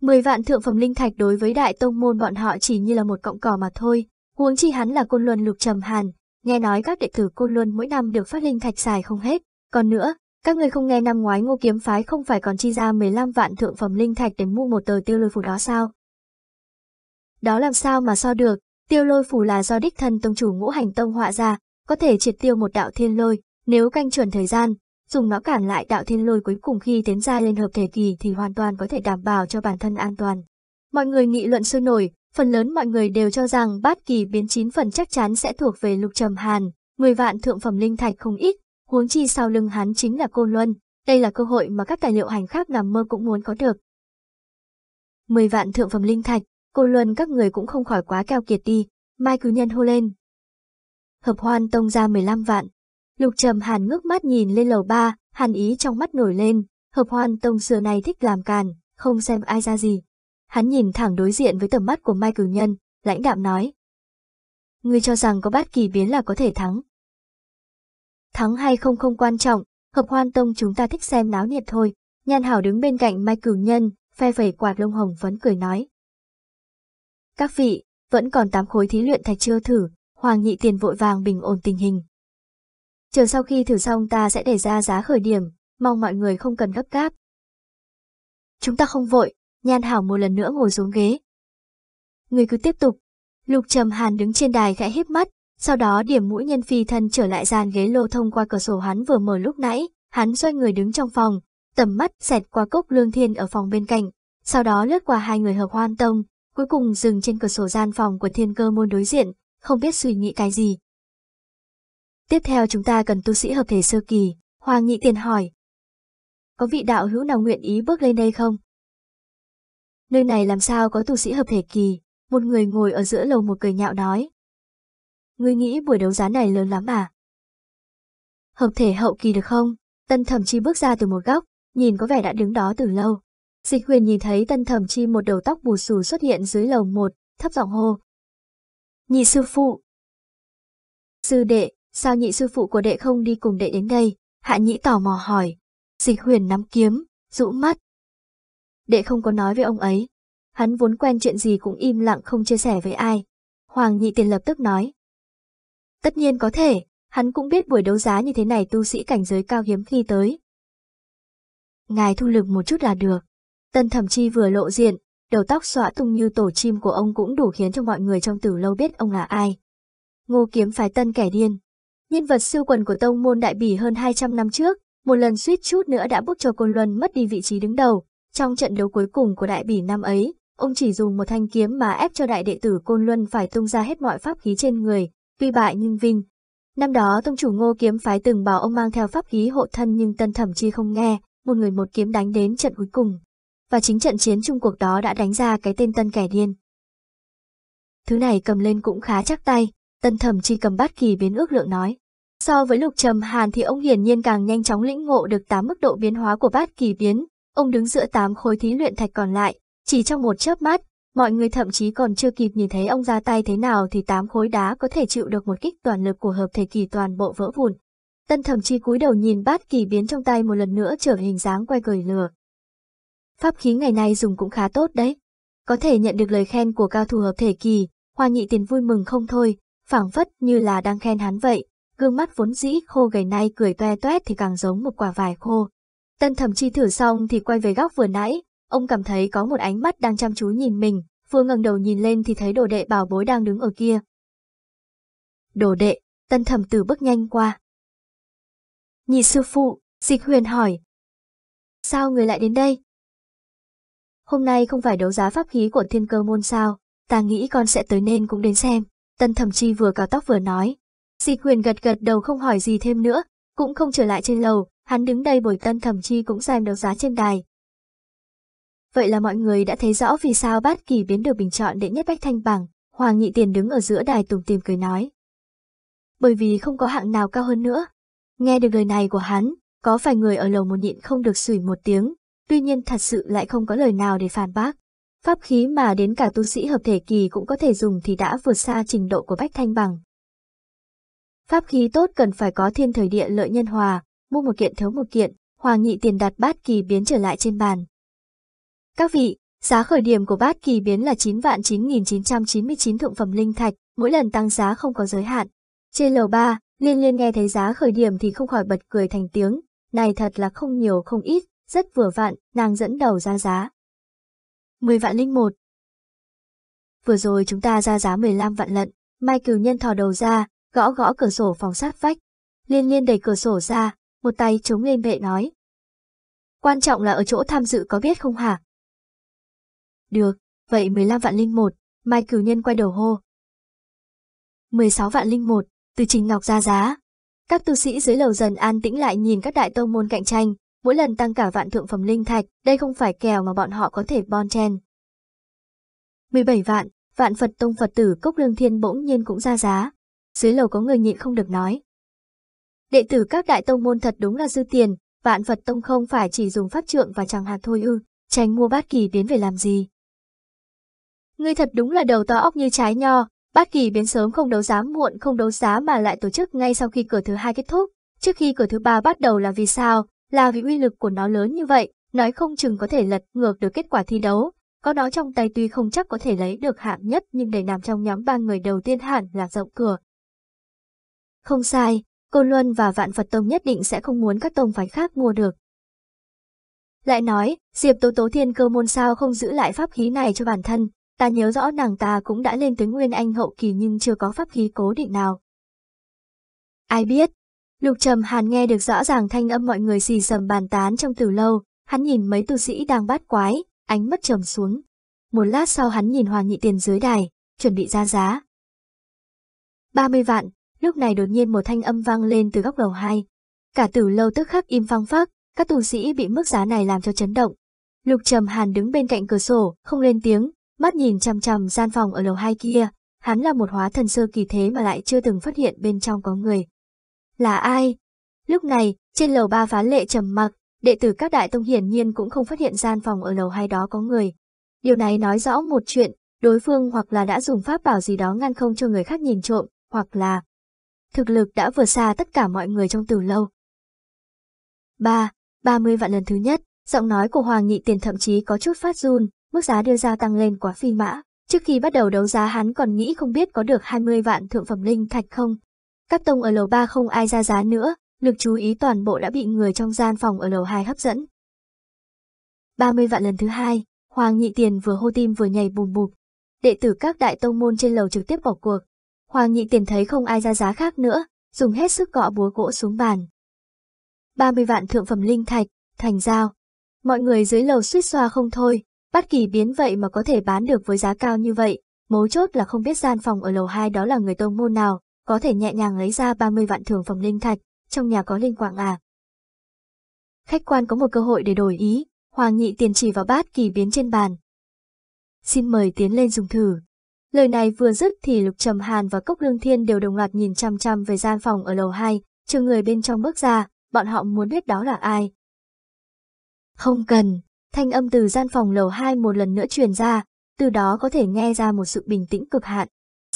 10 vạn thượng phẩm linh thạch đối với đại tông môn bọn họ chỉ như là một cọng cỏ mà thôi, huống chi hắn là côn luân lục trầm hàn, nghe nói các đệ tử côn luân mỗi năm được phát linh thạch xài không hết, còn nữa, các người không nghe năm ngoái ngô kiếm phái không phải còn chi ra 15 vạn thượng phẩm linh thạch để mua một tờ tiêu lôi phủ đó sao? Đó làm sao mà so được, tiêu lôi phủ là do đích thân tông chủ ngũ hành tông họa ra, có thể triệt tiêu một đạo thiên lôi, nếu canh chuẩn thời gian, dùng nó cản lại đạo thiên lôi cuối cùng khi tiến ra lên hợp thể kỳ thì hoàn toàn có thể đảm bảo cho bản thân an toàn. Mọi người nghị luận sôi nổi, phần lớn mọi người đều cho rằng bát kỳ biến chín phần chắc chắn sẽ thuộc về lục trầm hàn, 10 vạn thượng phẩm linh thạch không ít, huống chi sau lưng hắn chính là cô Luân, đây là cơ hội mà các tài liệu hành khác nằm mơ cũng muốn có được. 10 vạn thượng phẩm linh thạch, cô Luân các người cũng không khỏi quá keo kiệt đi, Mai Cứ Nhân hô lên hợp hoan tông ra 15 vạn. Lục Trầm Hàn ngước mắt nhìn lên lầu ba, hàn ý trong mắt nổi lên, hợp hoan tông xưa này thích làm càn, không xem ai ra gì. Hắn nhìn thẳng đối diện với tầm mắt của Mai Cử Nhân, lãnh đạm nói. Ngươi cho rằng có bát kỳ biến là có thể thắng. Thắng hay không không quan trọng, hợp hoan tông chúng ta thích xem náo nhiệt thôi. Nhan Hảo đứng bên cạnh Mai Cửu Nhân, phe phẩy quạt lông hồng vẫn cười nói. Các vị, vẫn còn tám khối thí luyện thạch chưa thử, Hoàng Nhị Tiền vội vàng bình ổn tình hình. Chờ sau khi thử xong ta sẽ để ra giá khởi điểm, mong mọi người không cần gấp gáp. Chúng ta không vội, Nhan Hảo một lần nữa ngồi xuống ghế. Người cứ tiếp tục. Lục Trầm Hàn đứng trên đài khẽ híp mắt, sau đó điểm mũi nhân phi thân trở lại gian ghế lô thông qua cửa sổ hắn vừa mở lúc nãy, hắn xoay người đứng trong phòng, tầm mắt xẹt qua cốc lương thiên ở phòng bên cạnh, sau đó lướt qua hai người hợp hoan tông, cuối cùng dừng trên cửa sổ gian phòng của thiên cơ môn đối diện, không biết suy nghĩ cái gì. Tiếp theo chúng ta cần tu sĩ hợp thể sơ kỳ, Hoàng Nghị Tiền hỏi. Có vị đạo hữu nào nguyện ý bước lên đây không? Nơi này làm sao có tu sĩ hợp thể kỳ, một người ngồi ở giữa lầu một cười nhạo nói. Ngươi nghĩ buổi đấu giá này lớn lắm à? Hợp thể hậu kỳ được không? Tân thẩm chi bước ra từ một góc, nhìn có vẻ đã đứng đó từ lâu. Dịch huyền nhìn thấy tân thẩm chi một đầu tóc bù xù xuất hiện dưới lầu một, thấp giọng hô. Nhị sư phụ. Sư đệ, sao nhị sư phụ của đệ không đi cùng đệ đến đây? Hạ nhĩ tò mò hỏi. Dịch huyền nắm kiếm, rũ mắt. Đệ không có nói với ông ấy. Hắn vốn quen chuyện gì cũng im lặng không chia sẻ với ai. Hoàng nhị tiền lập tức nói. Tất nhiên có thể, hắn cũng biết buổi đấu giá như thế này tu sĩ cảnh giới cao hiếm khi tới. Ngài thu lực một chút là được. Tân thẩm chi vừa lộ diện, đầu tóc xõa tung như tổ chim của ông cũng đủ khiến cho mọi người trong tử lâu biết ông là ai. Ngô kiếm phái tân kẻ điên. Nhân vật siêu quần của tông môn đại bỉ hơn 200 năm trước, một lần suýt chút nữa đã bức cho Côn Luân mất đi vị trí đứng đầu. Trong trận đấu cuối cùng của đại bỉ năm ấy, ông chỉ dùng một thanh kiếm mà ép cho đại đệ tử Côn Luân phải tung ra hết mọi pháp khí trên người, tuy bại nhưng vinh. Năm đó tông chủ ngô kiếm phái từng bảo ông mang theo pháp khí hộ thân nhưng tân thẩm chi không nghe, một người một kiếm đánh đến trận cuối cùng, và chính trận chiến chung cuộc đó đã đánh ra cái tên tân kẻ điên. Thứ này cầm lên cũng khá chắc tay, tân thẩm chi cầm bát kỳ biến ước lượng nói. So với lục trầm hàn thì ông hiển nhiên càng nhanh chóng lĩnh ngộ được 8 mức độ biến hóa của bát kỳ biến, ông đứng giữa 8 khối thí luyện thạch còn lại, chỉ trong một chớp mắt, mọi người thậm chí còn chưa kịp nhìn thấy ông ra tay thế nào thì 8 khối đá có thể chịu được một kích toàn lực của hợp thể kỳ toàn bộ vỡ vụn. Tân thẩm chi cúi đầu nhìn bát kỳ biến trong tay một lần nữa trở hình dáng quay cười lừa, Pháp khí ngày nay dùng cũng khá tốt đấy. Có thể nhận được lời khen của cao thủ hợp thể kỳ, Hoa Nhị Tiền vui mừng không thôi, phảng phất như là đang khen hắn vậy, gương mắt vốn dĩ khô gầy nay cười toe toét thì càng giống một quả vải khô. Tân Thẩm Chi thử xong thì quay về góc vừa nãy, ông cảm thấy có một ánh mắt đang chăm chú nhìn mình, vừa ngẩng đầu nhìn lên thì thấy đồ đệ bảo bối đang đứng ở kia. Đồ đệ, Tân Thẩm Tử bước nhanh qua. Nhị sư phụ, Dịch Huyền hỏi. Sao người lại đến đây? hôm nay không phải đấu giá pháp khí của thiên cơ môn sao, ta nghĩ con sẽ tới nên cũng đến xem. Tân thẩm chi vừa cào tóc vừa nói. Di quyền gật gật đầu không hỏi gì thêm nữa, cũng không trở lại trên lầu, hắn đứng đây bồi tân thẩm chi cũng xem đấu giá trên đài. Vậy là mọi người đã thấy rõ vì sao bát kỳ biến được bình chọn để nhất bách thanh bằng, Hoàng Nghị Tiền đứng ở giữa đài tùng tìm cười nói. Bởi vì không có hạng nào cao hơn nữa. Nghe được lời này của hắn, có vài người ở lầu một nhịn không được sủi một tiếng, tuy nhiên thật sự lại không có lời nào để phản bác. Pháp khí mà đến cả tu sĩ hợp thể kỳ cũng có thể dùng thì đã vượt xa trình độ của Bách Thanh Bằng. Pháp khí tốt cần phải có thiên thời địa lợi nhân hòa, mua một kiện thiếu một kiện, hòa nghị tiền đặt bát kỳ biến trở lại trên bàn. Các vị, giá khởi điểm của bát kỳ biến là 9 vạn 9.999 thượng phẩm linh thạch, mỗi lần tăng giá không có giới hạn. Trên lầu 3, liên liên nghe thấy giá khởi điểm thì không khỏi bật cười thành tiếng, này thật là không nhiều không ít, rất vừa vặn, nàng dẫn đầu ra giá. 10 vạn linh một. Vừa rồi chúng ta ra giá 15 vạn lận, Mai Cửu Nhân thò đầu ra, gõ gõ cửa sổ phòng sát vách. Liên liên đẩy cửa sổ ra, một tay chống lên bệ nói. Quan trọng là ở chỗ tham dự có biết không hả? Được, vậy 15 vạn linh một, Mai Cửu Nhân quay đầu hô. 16 vạn linh một, từ Trình Ngọc ra giá. Các tu sĩ dưới lầu dần an tĩnh lại nhìn các đại tông môn cạnh tranh, mỗi lần tăng cả vạn thượng phẩm linh thạch, đây không phải kèo mà bọn họ có thể bon chen. 17 vạn, vạn Phật tông Phật tử Cốc Lương Thiên bỗng nhiên cũng ra giá. Dưới lầu có người nhịn không được nói. Đệ tử các đại tông môn thật đúng là dư tiền, vạn Phật tông không phải chỉ dùng pháp trượng và chẳng hạt thôi ư, tránh mua bát kỳ đến về làm gì. Ngươi thật đúng là đầu to óc như trái nho, bát kỳ biến sớm không đấu giá muộn không đấu giá mà lại tổ chức ngay sau khi cửa thứ hai kết thúc, trước khi cửa thứ ba bắt đầu là vì sao, là vì uy lực của nó lớn như vậy, nói không chừng có thể lật ngược được kết quả thi đấu. Có nó trong tay tuy không chắc có thể lấy được hạng nhất nhưng để nằm trong nhóm ba người đầu tiên hẳn là rộng cửa. Không sai, cô Luân và Vạn Phật Tông nhất định sẽ không muốn các tông phái khác mua được. Lại nói, Diệp Tố Tố Thiên Cơ môn sao không giữ lại pháp khí này cho bản thân, ta nhớ rõ nàng ta cũng đã lên tới Nguyên Anh hậu kỳ nhưng chưa có pháp khí cố định nào. Ai biết, Lục Trầm Hàn nghe được rõ ràng thanh âm mọi người xì sầm bàn tán trong từ lâu, hắn nhìn mấy tu sĩ đang bát quái, ánh mắt trầm xuống. Một lát sau hắn nhìn Hoàng Nhị Tiền dưới đài, chuẩn bị ra giá. 30 vạn, lúc này đột nhiên một thanh âm vang lên từ góc đầu hai. Cả tử lâu tức khắc im phăng phắc, các tu sĩ bị mức giá này làm cho chấn động. Lục Trầm Hàn đứng bên cạnh cửa sổ, không lên tiếng, mắt nhìn chằm chằm gian phòng ở lầu hai kia. Hắn là một hóa thần sơ kỳ thế mà lại chưa từng phát hiện bên trong có người. Là ai? Lúc này, trên lầu ba phá lệ trầm mặc, đệ tử các đại tông hiển nhiên cũng không phát hiện gian phòng ở lầu hai đó có người. Điều này nói rõ một chuyện, đối phương hoặc là đã dùng pháp bảo gì đó ngăn không cho người khác nhìn trộm, hoặc là thực lực đã vượt xa tất cả mọi người trong từ lâu. 3. 30 vạn lần thứ nhất, giọng nói của Hoàng Nghị Tiền thậm chí có chút phát run, mức giá đưa ra tăng lên quá phi mã. Trước khi bắt đầu đấu giá hắn còn nghĩ không biết có được 20 vạn thượng phẩm linh thạch không, các tông ở lầu 3 không ai ra giá nữa, lực chú ý toàn bộ đã bị người trong gian phòng ở lầu 2 hấp dẫn. 30 vạn lần thứ hai, Hoàng Nhị Tiền vừa hô tim vừa nhảy bùm bụp. Đệ tử các đại tông môn trên lầu trực tiếp bỏ cuộc. Hoàng Nhị Tiền thấy không ai ra giá khác nữa, dùng hết sức gõ búa gỗ xuống bàn. 30 vạn thượng phẩm linh thạch, thành giao. Mọi người dưới lầu suýt xoa không thôi, bất kỳ biến vậy mà có thể bán được với giá cao như vậy, mấu chốt là không biết gian phòng ở lầu 2 đó là người tông môn nào, có thể nhẹ nhàng lấy ra 30 vạn thưởng phẩm linh thạch, trong nhà có linh quạng à. Khách quan có một cơ hội để đổi ý, Hoàng Nghị tiền chỉ vào bát kỳ biến trên bàn. Xin mời tiến lên dùng thử. Lời này vừa dứt thì Lục Trầm Hàn và Cốc Lương Thiên đều đồng loạt nhìn chăm chăm về gian phòng ở lầu 2, chờ người bên trong bước ra, bọn họ muốn biết đó là ai. Không cần, thanh âm từ gian phòng lầu 2 một lần nữa truyền ra, từ đó có thể nghe ra một sự bình tĩnh cực hạn.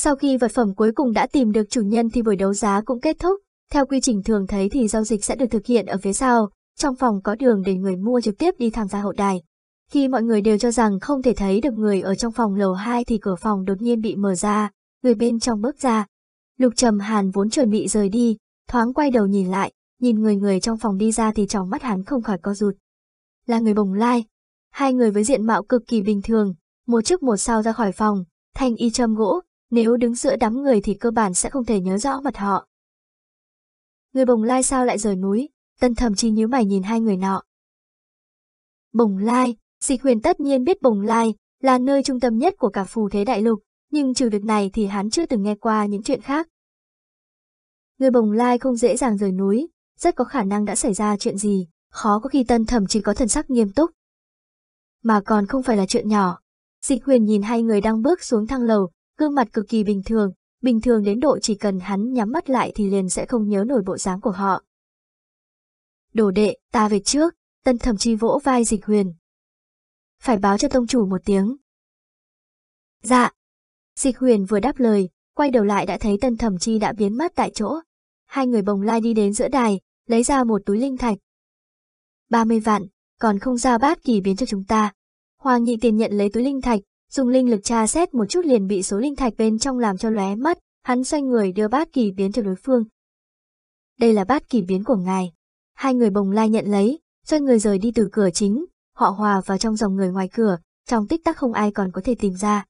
Sau khi vật phẩm cuối cùng đã tìm được chủ nhân thì buổi đấu giá cũng kết thúc. Theo quy trình thường thấy thì giao dịch sẽ được thực hiện ở phía sau, trong phòng có đường để người mua trực tiếp đi tham gia hậu đài. Khi mọi người đều cho rằng không thể thấy được người ở trong phòng lầu 2 thì cửa phòng đột nhiên bị mở ra, người bên trong bước ra. Lục Trầm Hàn vốn chuẩn bị rời đi, thoáng quay đầu nhìn lại, nhìn người người trong phòng đi ra thì trong mắt hắn không khỏi co rụt. Là người bồng lai. Hai người với diện mạo cực kỳ bình thường, một trước một sau ra khỏi phòng, thanh y châm gỗ, nếu đứng giữa đám người thì cơ bản sẽ không thể nhớ rõ mặt họ. Người bồng lai sao lại rời núi, tân thầm chi nhíu mày nhìn hai người nọ. Bồng lai, dịch huyền tất nhiên biết bồng lai là nơi trung tâm nhất của cả phù thế đại lục, nhưng trừ việc này thì hắn chưa từng nghe qua những chuyện khác. Người bồng lai không dễ dàng rời núi, rất có khả năng đã xảy ra chuyện gì, khó có khi tân thẩm chỉ có thần sắc nghiêm túc. Mà còn không phải là chuyện nhỏ. Dịch huyền nhìn hai người đang bước xuống thang lầu, gương mặt cực kỳ bình thường, bình thường đến độ chỉ cần hắn nhắm mắt lại thì liền sẽ không nhớ nổi bộ dáng của họ. Đồ đệ, ta về trước, tân thẩm chi vỗ vai dịch huyền. Phải báo cho tông chủ một tiếng. Dạ. Dịch huyền vừa đáp lời, quay đầu lại đã thấy tân thẩm chi đã biến mất tại chỗ. Hai người bồng lai đi đến giữa đài, lấy ra một túi linh thạch. 30 vạn, còn không ra bát kỳ biến cho chúng ta. Hoàng nhị tiền nhận lấy túi linh thạch, dùng linh lực tra xét một chút liền bị số linh thạch bên trong làm cho lóe mất, hắn xoay người đưa bát kỳ biến cho đối phương. Đây là bát kỳ biến của ngài. Hai người bồng lai nhận lấy, xoay người rời đi từ cửa chính, họ hòa vào trong dòng người ngoài cửa, trong tích tắc không ai còn có thể tìm ra.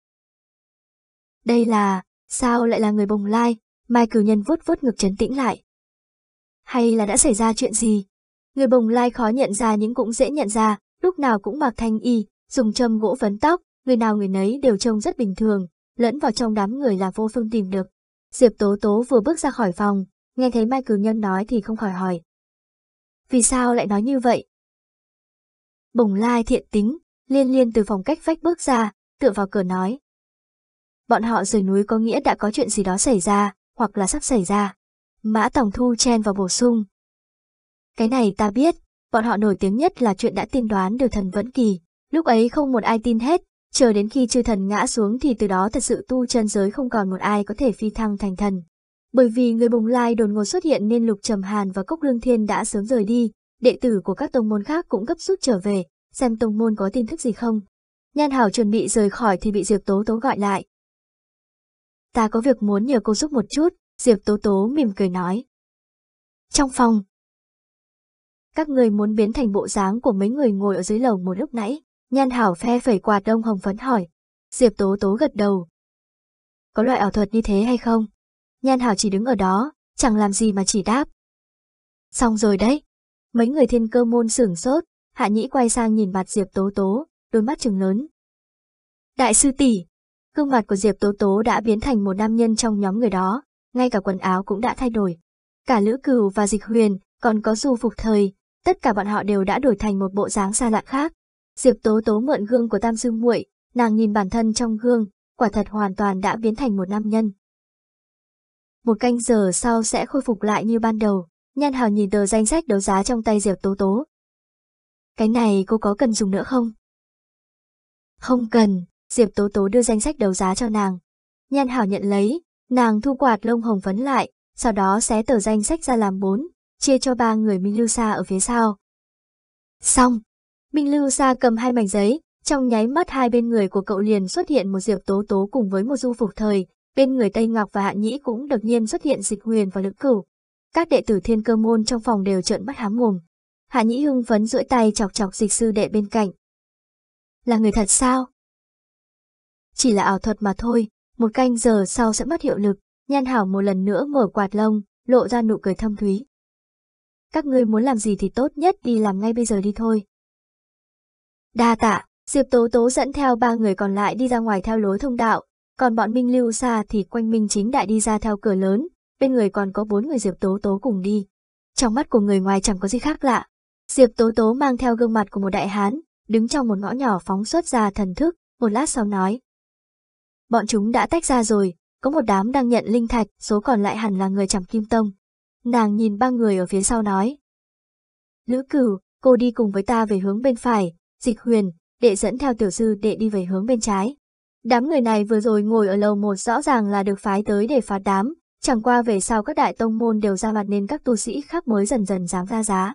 Đây là, sao lại là người bồng lai, Mai cử nhân vuốt vuốt ngực chấn tĩnh lại. Hay là đã xảy ra chuyện gì? Người bồng lai khó nhận ra nhưng cũng dễ nhận ra, lúc nào cũng mặc thanh y, dùng châm gỗ vấn tóc, người nào người nấy đều trông rất bình thường, lẫn vào trong đám người là vô phương tìm được. Diệp Tố Tố vừa bước ra khỏi phòng, nghe thấy Mai Cử Nhân nói thì không khỏi hỏi. Vì sao lại nói như vậy? Bồng lai thiện tính, liên liên từ phòng cách vách bước ra, tựa vào cửa nói. Bọn họ rời núi có nghĩa đã có chuyện gì đó xảy ra, hoặc là sắp xảy ra. Mã Tòng Thu chen vào bổ sung. Cái này ta biết, bọn họ nổi tiếng nhất là chuyện đã tiên đoán được thần vẫn kỳ. Lúc ấy không một ai tin hết, chờ đến khi chư thần ngã xuống thì từ đó thật sự tu chân giới không còn một ai có thể phi thăng thành thần. Bởi vì người bồng lai đồn ngột xuất hiện nên Lục Trầm Hàn và Cốc Lương Thiên đã sớm rời đi, đệ tử của các tông môn khác cũng gấp rút trở về, xem tông môn có tin thức gì không. Nhan Hảo chuẩn bị rời khỏi thì bị Diệp Tố Tố gọi lại. Ta có việc muốn nhờ cô giúp một chút, Diệp Tố Tố mỉm cười nói. Trong phòng. Các người muốn biến thành bộ dáng của mấy người ngồi ở dưới lầu một lúc nãy. Nhan Hảo phe phẩy quạt đông hồng phấn hỏi. Diệp Tố Tố gật đầu. Có loại ảo thuật như thế hay không? Nhan Hảo chỉ đứng ở đó, chẳng làm gì mà chỉ đáp. Xong rồi đấy. Mấy người thiên cơ môn sửng sốt, Hạ Nhĩ quay sang nhìn mặt Diệp Tố Tố, đôi mắt trừng lớn. Đại sư tỷ, gương mặt của Diệp Tố Tố đã biến thành một nam nhân trong nhóm người đó, ngay cả quần áo cũng đã thay đổi. Cả Lữ Cửu và Dịch Huyền, còn có Du Phục Thời, tất cả bọn họ đều đã đổi thành một bộ dáng xa lạ khác. Diệp Tố Tố mượn gương của Tam Sư muội, nàng nhìn bản thân trong gương, quả thật hoàn toàn đã biến thành một nam nhân. Một canh giờ sau sẽ khôi phục lại như ban đầu, Nhan Hào nhìn tờ danh sách đấu giá trong tay Diệp Tố Tố. Cái này cô có cần dùng nữa không? Không cần, Diệp Tố Tố đưa danh sách đấu giá cho nàng. Nhan Hảo nhận lấy, nàng thu quạt lông hồng phấn lại, sau đó xé tờ danh sách ra làm bốn, chia cho ba người Minh Lưu Sa ở phía sau. Xong, Minh Lưu Sa cầm hai mảnh giấy, trong nháy mắt hai bên người của cậu liền xuất hiện một Diệp Tố Tố cùng với một du phục thời, bên người Tây Ngọc và Hạ Nhĩ cũng đột nhiên xuất hiện Dịch Huyền và Lữ Cửu. Các đệ tử Thiên Cơ môn trong phòng đều trợn mắt hám mồm. Hạ Nhĩ hưng phấn duỗi tay chọc chọc Dịch sư đệ bên cạnh. Là người thật sao? Chỉ là ảo thuật mà thôi, một canh giờ sau sẽ mất hiệu lực, Nhan Hảo một lần nữa mở quạt lông, lộ ra nụ cười thâm thúy. Các ngươi muốn làm gì thì tốt nhất đi làm ngay bây giờ đi thôi. Đa tạ, Diệp Tố Tố dẫn theo ba người còn lại đi ra ngoài theo lối thông đạo, còn bọn Minh Lưu xa thì quanh Minh Chính Đại đi ra theo cửa lớn, bên người còn có bốn người Diệp Tố Tố cùng đi. Trong mắt của người ngoài chẳng có gì khác lạ. Diệp Tố Tố mang theo gương mặt của một đại hán, đứng trong một ngõ nhỏ phóng xuất ra thần thức, một lát sau nói. Bọn chúng đã tách ra rồi, có một đám đang nhận linh thạch, số còn lại hẳn là người chẳng kim tông. Nàng nhìn ba người ở phía sau nói. Lữ cửu, cô đi cùng với ta về hướng bên phải, dịch huyền, đệ dẫn theo tiểu sư đệ đi về hướng bên trái. Đám người này vừa rồi ngồi ở lầu một rõ ràng là được phái tới để phạt đám, chẳng qua về sau các đại tông môn đều ra mặt nên các tu sĩ khác mới dần dần dám ra giá.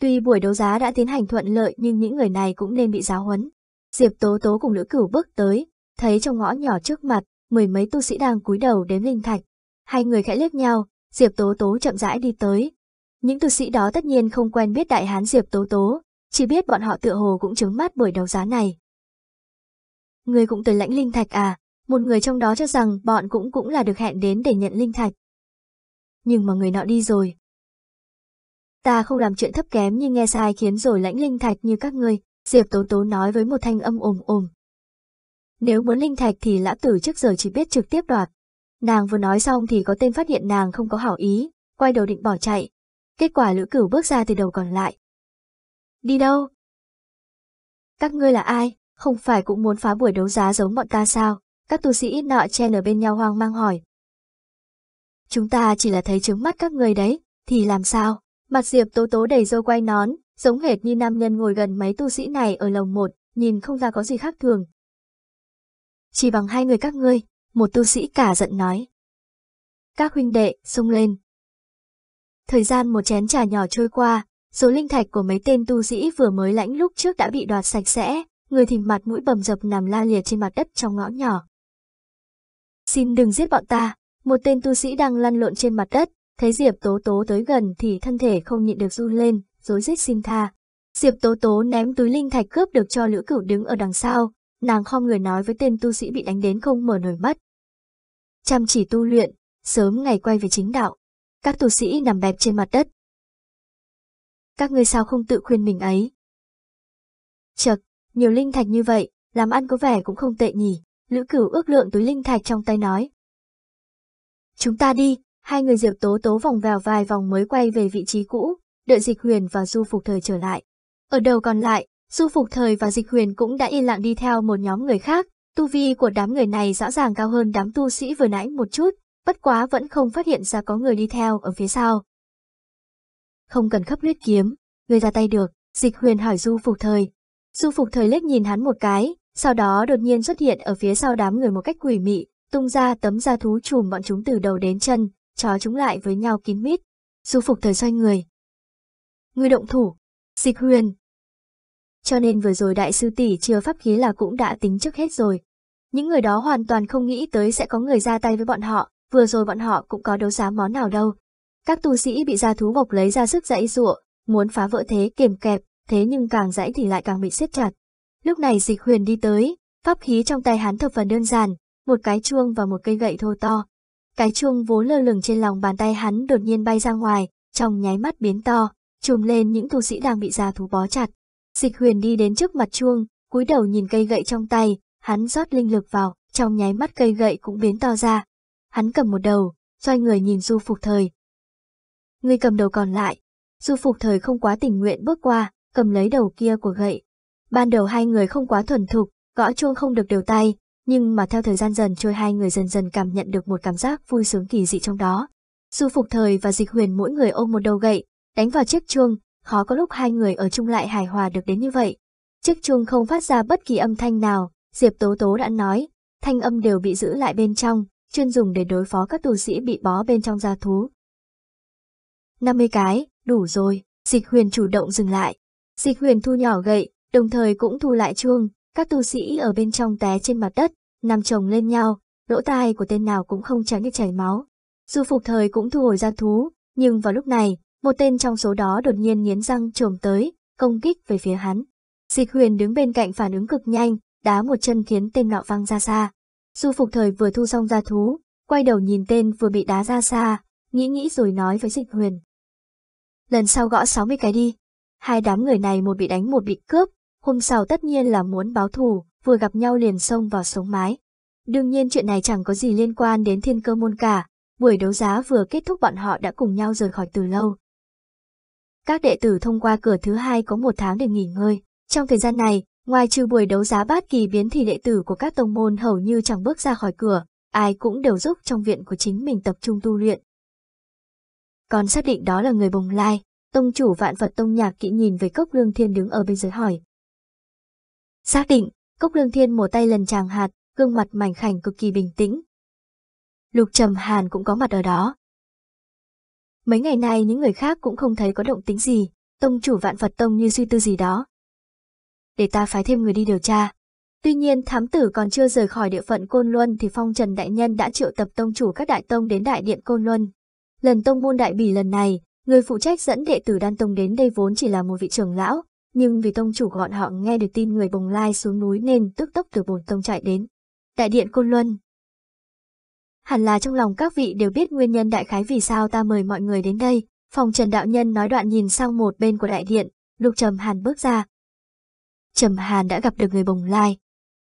Tuy buổi đấu giá đã tiến hành thuận lợi nhưng những người này cũng nên bị giáo huấn. Diệp Tố Tố cùng Lữ Cửu bước tới, thấy trong ngõ nhỏ trước mặt, mười mấy tu sĩ đang cúi đầu đếm linh thạch. Hai người khẽ liếc nhau, Diệp Tố Tố chậm rãi đi tới. Những tu sĩ đó tất nhiên không quen biết đại hán Diệp Tố Tố, chỉ biết bọn họ tựa hồ cũng chứng mắt bởi đấu giá này. Người cũng tới lãnh linh thạch à, một người trong đó cho rằng bọn cũng cũng là được hẹn đến để nhận linh thạch. Nhưng mà người nọ đi rồi. Ta không làm chuyện thấp kém nhưng nghe sai khiến rồi lãnh linh thạch như các ngươi, Diệp Tố Tố nói với một thanh âm ồm ồm. Nếu muốn linh thạch thì lã tử trước giờ chỉ biết trực tiếp đoạt. Nàng vừa nói xong thì có tên phát hiện nàng không có hảo ý, quay đầu định bỏ chạy. Kết quả lữ cửu bước ra từ đầu còn lại, Đi đâu? Các ngươi là ai? Không phải cũng muốn phá buổi đấu giá giống bọn ta sao? Các tu sĩ nọ chen ở bên nhau hoang mang hỏi. Chúng ta chỉ là thấy trứng mắt các người đấy, thì làm sao? Mặt Diệp tố tố đầy dâu quay nón, giống hệt như nam nhân ngồi gần mấy tu sĩ này ở lồng một, nhìn không ra có gì khác thường. Chỉ bằng hai người các ngươi, một tu sĩ cả giận nói. Các huynh đệ, sung lên. Thời gian một chén trà nhỏ trôi qua, Số linh thạch của mấy tên tu sĩ vừa mới lãnh lúc trước đã bị đoạt sạch sẽ, người thì mặt mũi bầm dập nằm la liệt trên mặt đất trong ngõ nhỏ. Xin đừng giết bọn ta, một tên tu sĩ đang lăn lộn trên mặt đất, thấy Diệp Tố Tố tới gần thì thân thể không nhịn được run lên, rối rít xin tha. Diệp Tố Tố ném túi linh thạch cướp được cho Lữ Cửu đứng ở đằng sau, nàng khom người nói với tên tu sĩ bị đánh đến không mở nổi mắt. Chăm chỉ tu luyện, sớm ngày quay về chính đạo. Các tu sĩ nằm bẹp trên mặt đất, các ngươi sao không tự khuyên mình ấy. Chật, nhiều linh thạch như vậy, làm ăn có vẻ cũng không tệ nhỉ, Lữ Cửu ước lượng túi linh thạch trong tay nói. Chúng ta đi, hai người Diệp Tố Tố vòng vèo vài vòng mới quay về vị trí cũ, đợi Dịch Huyền và Du Phục Thời trở lại. Ở đầu còn lại, Du Phục Thời và Dịch Huyền cũng đã yên lặng đi theo một nhóm người khác, tu vi của đám người này rõ ràng cao hơn đám tu sĩ vừa nãy một chút, bất quá vẫn không phát hiện ra có người đi theo ở phía sau không cần khắp huyết kiếm, người ra tay được, dịch huyền hỏi du phục thời. Du phục thời lếch nhìn hắn một cái, sau đó đột nhiên xuất hiện ở phía sau đám người một cách quỷ mị, tung ra tấm da thú chùm bọn chúng từ đầu đến chân, chó chúng lại với nhau kín mít. Du phục thời xoay người. người động thủ, dịch huyền. Cho nên vừa rồi đại sư tỷ chưa pháp khí là cũng đã tính trước hết rồi. Những người đó hoàn toàn không nghĩ tới sẽ có người ra tay với bọn họ, vừa rồi bọn họ cũng có đấu giá món nào đâu, các tu sĩ bị gia thú bộc lấy ra sức dãy giụa, muốn phá vỡ thế kiềm kẹp, thế nhưng càng dãy thì lại càng bị siết chặt. Lúc này dịch huyền đi tới, pháp khí trong tay hắn thập phần đơn giản, một cái chuông và một cây gậy thô to. Cái chuông vốn lơ lửng trên lòng bàn tay hắn đột nhiên bay ra ngoài, trong nháy mắt biến to, chùm lên những tu sĩ đang bị gia thú bó chặt. Dịch huyền đi đến trước mặt chuông, cúi đầu nhìn cây gậy trong tay, hắn rót linh lực vào, trong nháy mắt cây gậy cũng biến to ra. Hắn cầm một đầu, xoay người nhìn du phục thời, người cầm đầu còn lại. Du phục thời không quá tình nguyện bước qua, cầm lấy đầu kia của gậy. Ban đầu hai người không quá thuần thục, gõ chuông không được đều tay, nhưng mà theo thời gian dần trôi hai người dần dần cảm nhận được một cảm giác vui sướng kỳ dị trong đó. Du phục thời và dịch huyền mỗi người ôm một đầu gậy, đánh vào chiếc chuông, khó có lúc hai người ở chung lại hài hòa được đến như vậy. Chiếc chuông không phát ra bất kỳ âm thanh nào, Diệp Tố Tố đã nói, thanh âm đều bị giữ lại bên trong, chuyên dùng để đối phó các tù sĩ bị bó bên trong gia thú, 50 cái, đủ rồi, dịch huyền chủ động dừng lại. Dịch huyền thu nhỏ gậy, đồng thời cũng thu lại chuông, các tu sĩ ở bên trong té trên mặt đất, nằm chồng lên nhau, lỗ tai của tên nào cũng không tránh được chảy máu. Dù phục thời cũng thu hồi ra thú, nhưng vào lúc này, một tên trong số đó đột nhiên nghiến răng trồm tới, công kích về phía hắn. Dịch huyền đứng bên cạnh phản ứng cực nhanh, đá một chân khiến tên nọ văng ra xa. Du phục thời vừa thu xong ra thú, quay đầu nhìn tên vừa bị đá ra xa, nghĩ nghĩ rồi nói với dịch huyền lần sau gõ 60 cái đi. Hai đám người này một bị đánh một bị cướp, hôm sau tất nhiên là muốn báo thù, vừa gặp nhau liền xông vào sống mái. Đương nhiên chuyện này chẳng có gì liên quan đến thiên cơ môn cả, buổi đấu giá vừa kết thúc bọn họ đã cùng nhau rời khỏi từ lâu. Các đệ tử thông qua cửa thứ hai có một tháng để nghỉ ngơi. Trong thời gian này, ngoài trừ buổi đấu giá bát kỳ biến thì đệ tử của các tông môn hầu như chẳng bước ra khỏi cửa, ai cũng đều giúp trong viện của chính mình tập trung tu luyện, còn xác định đó là người bồng lai, tông chủ vạn vật tông nhạc kỹ nhìn về cốc lương thiên đứng ở bên dưới hỏi. Xác định, cốc lương thiên một tay lần chàng hạt, gương mặt mảnh khảnh cực kỳ bình tĩnh. Lục trầm hàn cũng có mặt ở đó. Mấy ngày nay những người khác cũng không thấy có động tính gì, tông chủ vạn vật tông như suy tư gì đó. Để ta phái thêm người đi điều tra. Tuy nhiên thám tử còn chưa rời khỏi địa phận Côn Luân thì phong trần đại nhân đã triệu tập tông chủ các đại tông đến đại điện Côn Luân, Lần tông môn đại bỉ lần này, người phụ trách dẫn đệ tử đan tông đến đây vốn chỉ là một vị trưởng lão, nhưng vì tông chủ gọn họ nghe được tin người bồng lai xuống núi nên tức tốc từ bồn tông chạy đến. Đại điện Côn Luân Hẳn là trong lòng các vị đều biết nguyên nhân đại khái vì sao ta mời mọi người đến đây, phòng Trần Đạo Nhân nói đoạn nhìn sang một bên của đại điện, lục Trầm Hàn bước ra. Trầm Hàn đã gặp được người bồng lai.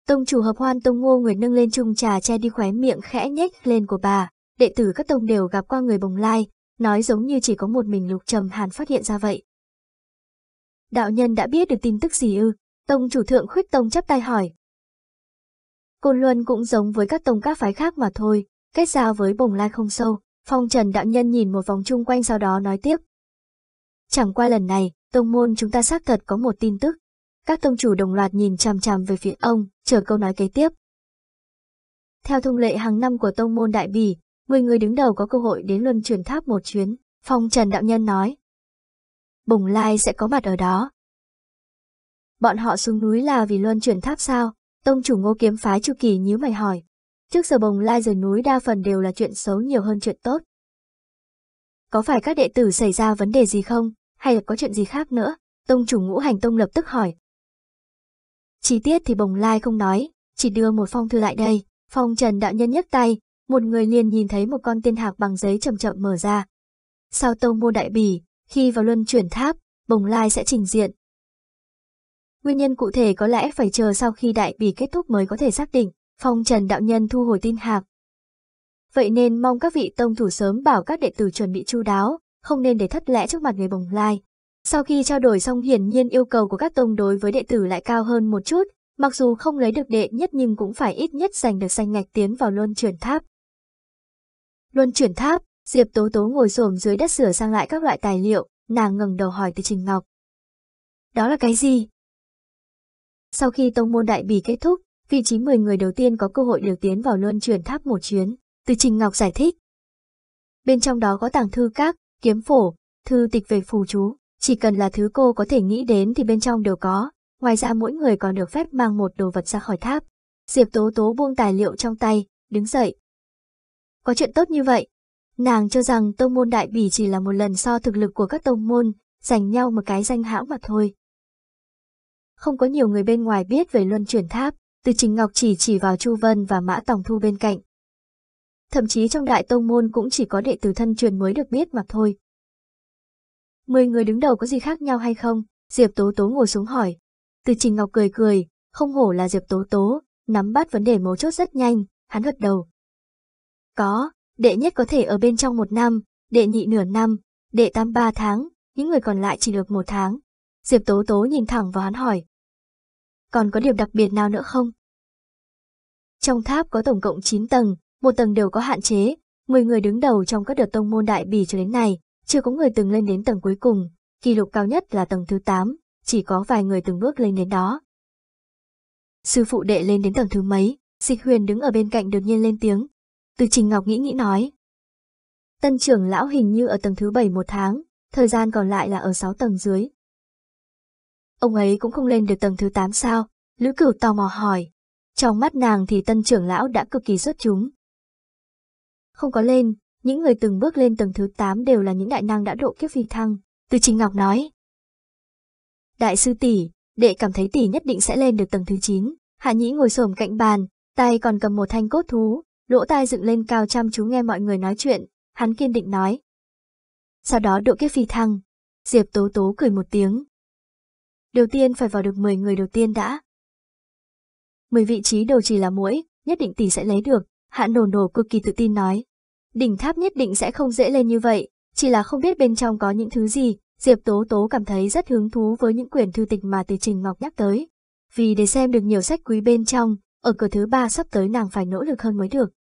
Tông chủ hợp hoan Tông Ngô người nâng lên chung trà che đi khóe miệng khẽ nhếch lên của bà, đệ tử các tông đều gặp qua người bồng lai, nói giống như chỉ có một mình Lục Trầm Hàn phát hiện ra vậy. Đạo nhân đã biết được tin tức gì ư? Tông chủ thượng khuyết tông chấp tay hỏi. Côn Luân cũng giống với các tông các phái khác mà thôi, kết giao với bồng lai không sâu, phong trần đạo nhân nhìn một vòng chung quanh sau đó nói tiếp. Chẳng qua lần này, tông môn chúng ta xác thật có một tin tức. Các tông chủ đồng loạt nhìn chằm chằm về phía ông, chờ câu nói kế tiếp. Theo thông lệ hàng năm của tông môn đại bỉ, người người đứng đầu có cơ hội đến luân chuyển tháp một chuyến, phong trần đạo nhân nói. Bồng Lai sẽ có mặt ở đó. Bọn họ xuống núi là vì luân chuyển tháp sao? Tông chủ ngô kiếm phái Chu Kỳ nhíu mày hỏi. Trước giờ bồng lai rời núi đa phần đều là chuyện xấu nhiều hơn chuyện tốt. Có phải các đệ tử xảy ra vấn đề gì không? Hay là có chuyện gì khác nữa? Tông chủ ngũ hành tông lập tức hỏi. Chi tiết thì bồng lai không nói, chỉ đưa một phong thư lại đây. Phong trần đạo nhân nhấc tay, một người liền nhìn thấy một con tiên hạc bằng giấy chậm chậm mở ra. Sao tông môn đại bỉ, khi vào luân chuyển tháp, bồng lai sẽ trình diện. Nguyên nhân cụ thể có lẽ phải chờ sau khi đại bỉ kết thúc mới có thể xác định, phong trần đạo nhân thu hồi tin hạc. Vậy nên mong các vị tông thủ sớm bảo các đệ tử chuẩn bị chu đáo, không nên để thất lẽ trước mặt người bồng lai. Sau khi trao đổi xong hiển nhiên yêu cầu của các tông đối với đệ tử lại cao hơn một chút, mặc dù không lấy được đệ nhất nhưng cũng phải ít nhất giành được danh ngạch tiến vào luân chuyển tháp. Luân chuyển tháp, Diệp Tố Tố ngồi xổm dưới đất sửa sang lại các loại tài liệu, nàng ngẩng đầu hỏi từ Trình Ngọc. Đó là cái gì? Sau khi tông môn đại bỉ kết thúc, vị trí 10 người đầu tiên có cơ hội được tiến vào luân chuyển tháp một chuyến, từ Trình Ngọc giải thích. Bên trong đó có tàng thư các, kiếm phổ, thư tịch về phù chú, chỉ cần là thứ cô có thể nghĩ đến thì bên trong đều có, ngoài ra mỗi người còn được phép mang một đồ vật ra khỏi tháp. Diệp Tố Tố buông tài liệu trong tay, đứng dậy, có chuyện tốt như vậy. Nàng cho rằng tông môn đại bỉ chỉ là một lần so thực lực của các tông môn, giành nhau một cái danh hão mà thôi. Không có nhiều người bên ngoài biết về luân chuyển tháp, từ Trình Ngọc chỉ chỉ vào Chu Vân và Mã Tòng Thu bên cạnh. Thậm chí trong đại tông môn cũng chỉ có đệ tử thân truyền mới được biết mà thôi. Mười người đứng đầu có gì khác nhau hay không? Diệp Tố Tố ngồi xuống hỏi. Từ Trình Ngọc cười cười, không hổ là Diệp Tố Tố, nắm bắt vấn đề mấu chốt rất nhanh, hắn gật đầu. Có, đệ nhất có thể ở bên trong một năm, đệ nhị nửa năm, đệ tam ba tháng, những người còn lại chỉ được một tháng. Diệp Tố Tố nhìn thẳng vào hắn hỏi. Còn có điều đặc biệt nào nữa không? Trong tháp có tổng cộng 9 tầng, một tầng đều có hạn chế, 10 người đứng đầu trong các đợt tông môn đại bỉ cho đến này, chưa có người từng lên đến tầng cuối cùng, kỷ lục cao nhất là tầng thứ 8, chỉ có vài người từng bước lên đến đó. Sư phụ đệ lên đến tầng thứ mấy, dịch huyền đứng ở bên cạnh đột nhiên lên tiếng, từ Trình Ngọc nghĩ nghĩ nói. Tân trưởng lão hình như ở tầng thứ bảy một tháng, thời gian còn lại là ở sáu tầng dưới. Ông ấy cũng không lên được tầng thứ tám sao, Lữ Cửu tò mò hỏi. Trong mắt nàng thì tân trưởng lão đã cực kỳ xuất chúng. Không có lên, những người từng bước lên tầng thứ tám đều là những đại năng đã độ kiếp phi thăng, Từ Trình Ngọc nói. Đại sư tỷ, đệ cảm thấy tỷ nhất định sẽ lên được tầng thứ chín. Hạ Nhĩ ngồi xổm cạnh bàn, tay còn cầm một thanh cốt thú, lỗ tai dựng lên cao chăm chú nghe mọi người nói chuyện, hắn kiên định nói. Sau đó đội cái phi thăng, Diệp Tố Tố cười một tiếng. Đầu tiên phải vào được 10 người đầu tiên đã. 10 vị trí đầu chỉ là mũi, nhất định tỷ sẽ lấy được, hạn nổ nổ cực kỳ tự tin nói. Đỉnh tháp nhất định sẽ không dễ lên như vậy, chỉ là không biết bên trong có những thứ gì, Diệp Tố Tố cảm thấy rất hứng thú với những quyển thư tịch mà Từ Trình Ngọc nhắc tới. Vì để xem được nhiều sách quý bên trong, ở cửa thứ ba sắp tới nàng phải nỗ lực hơn mới được.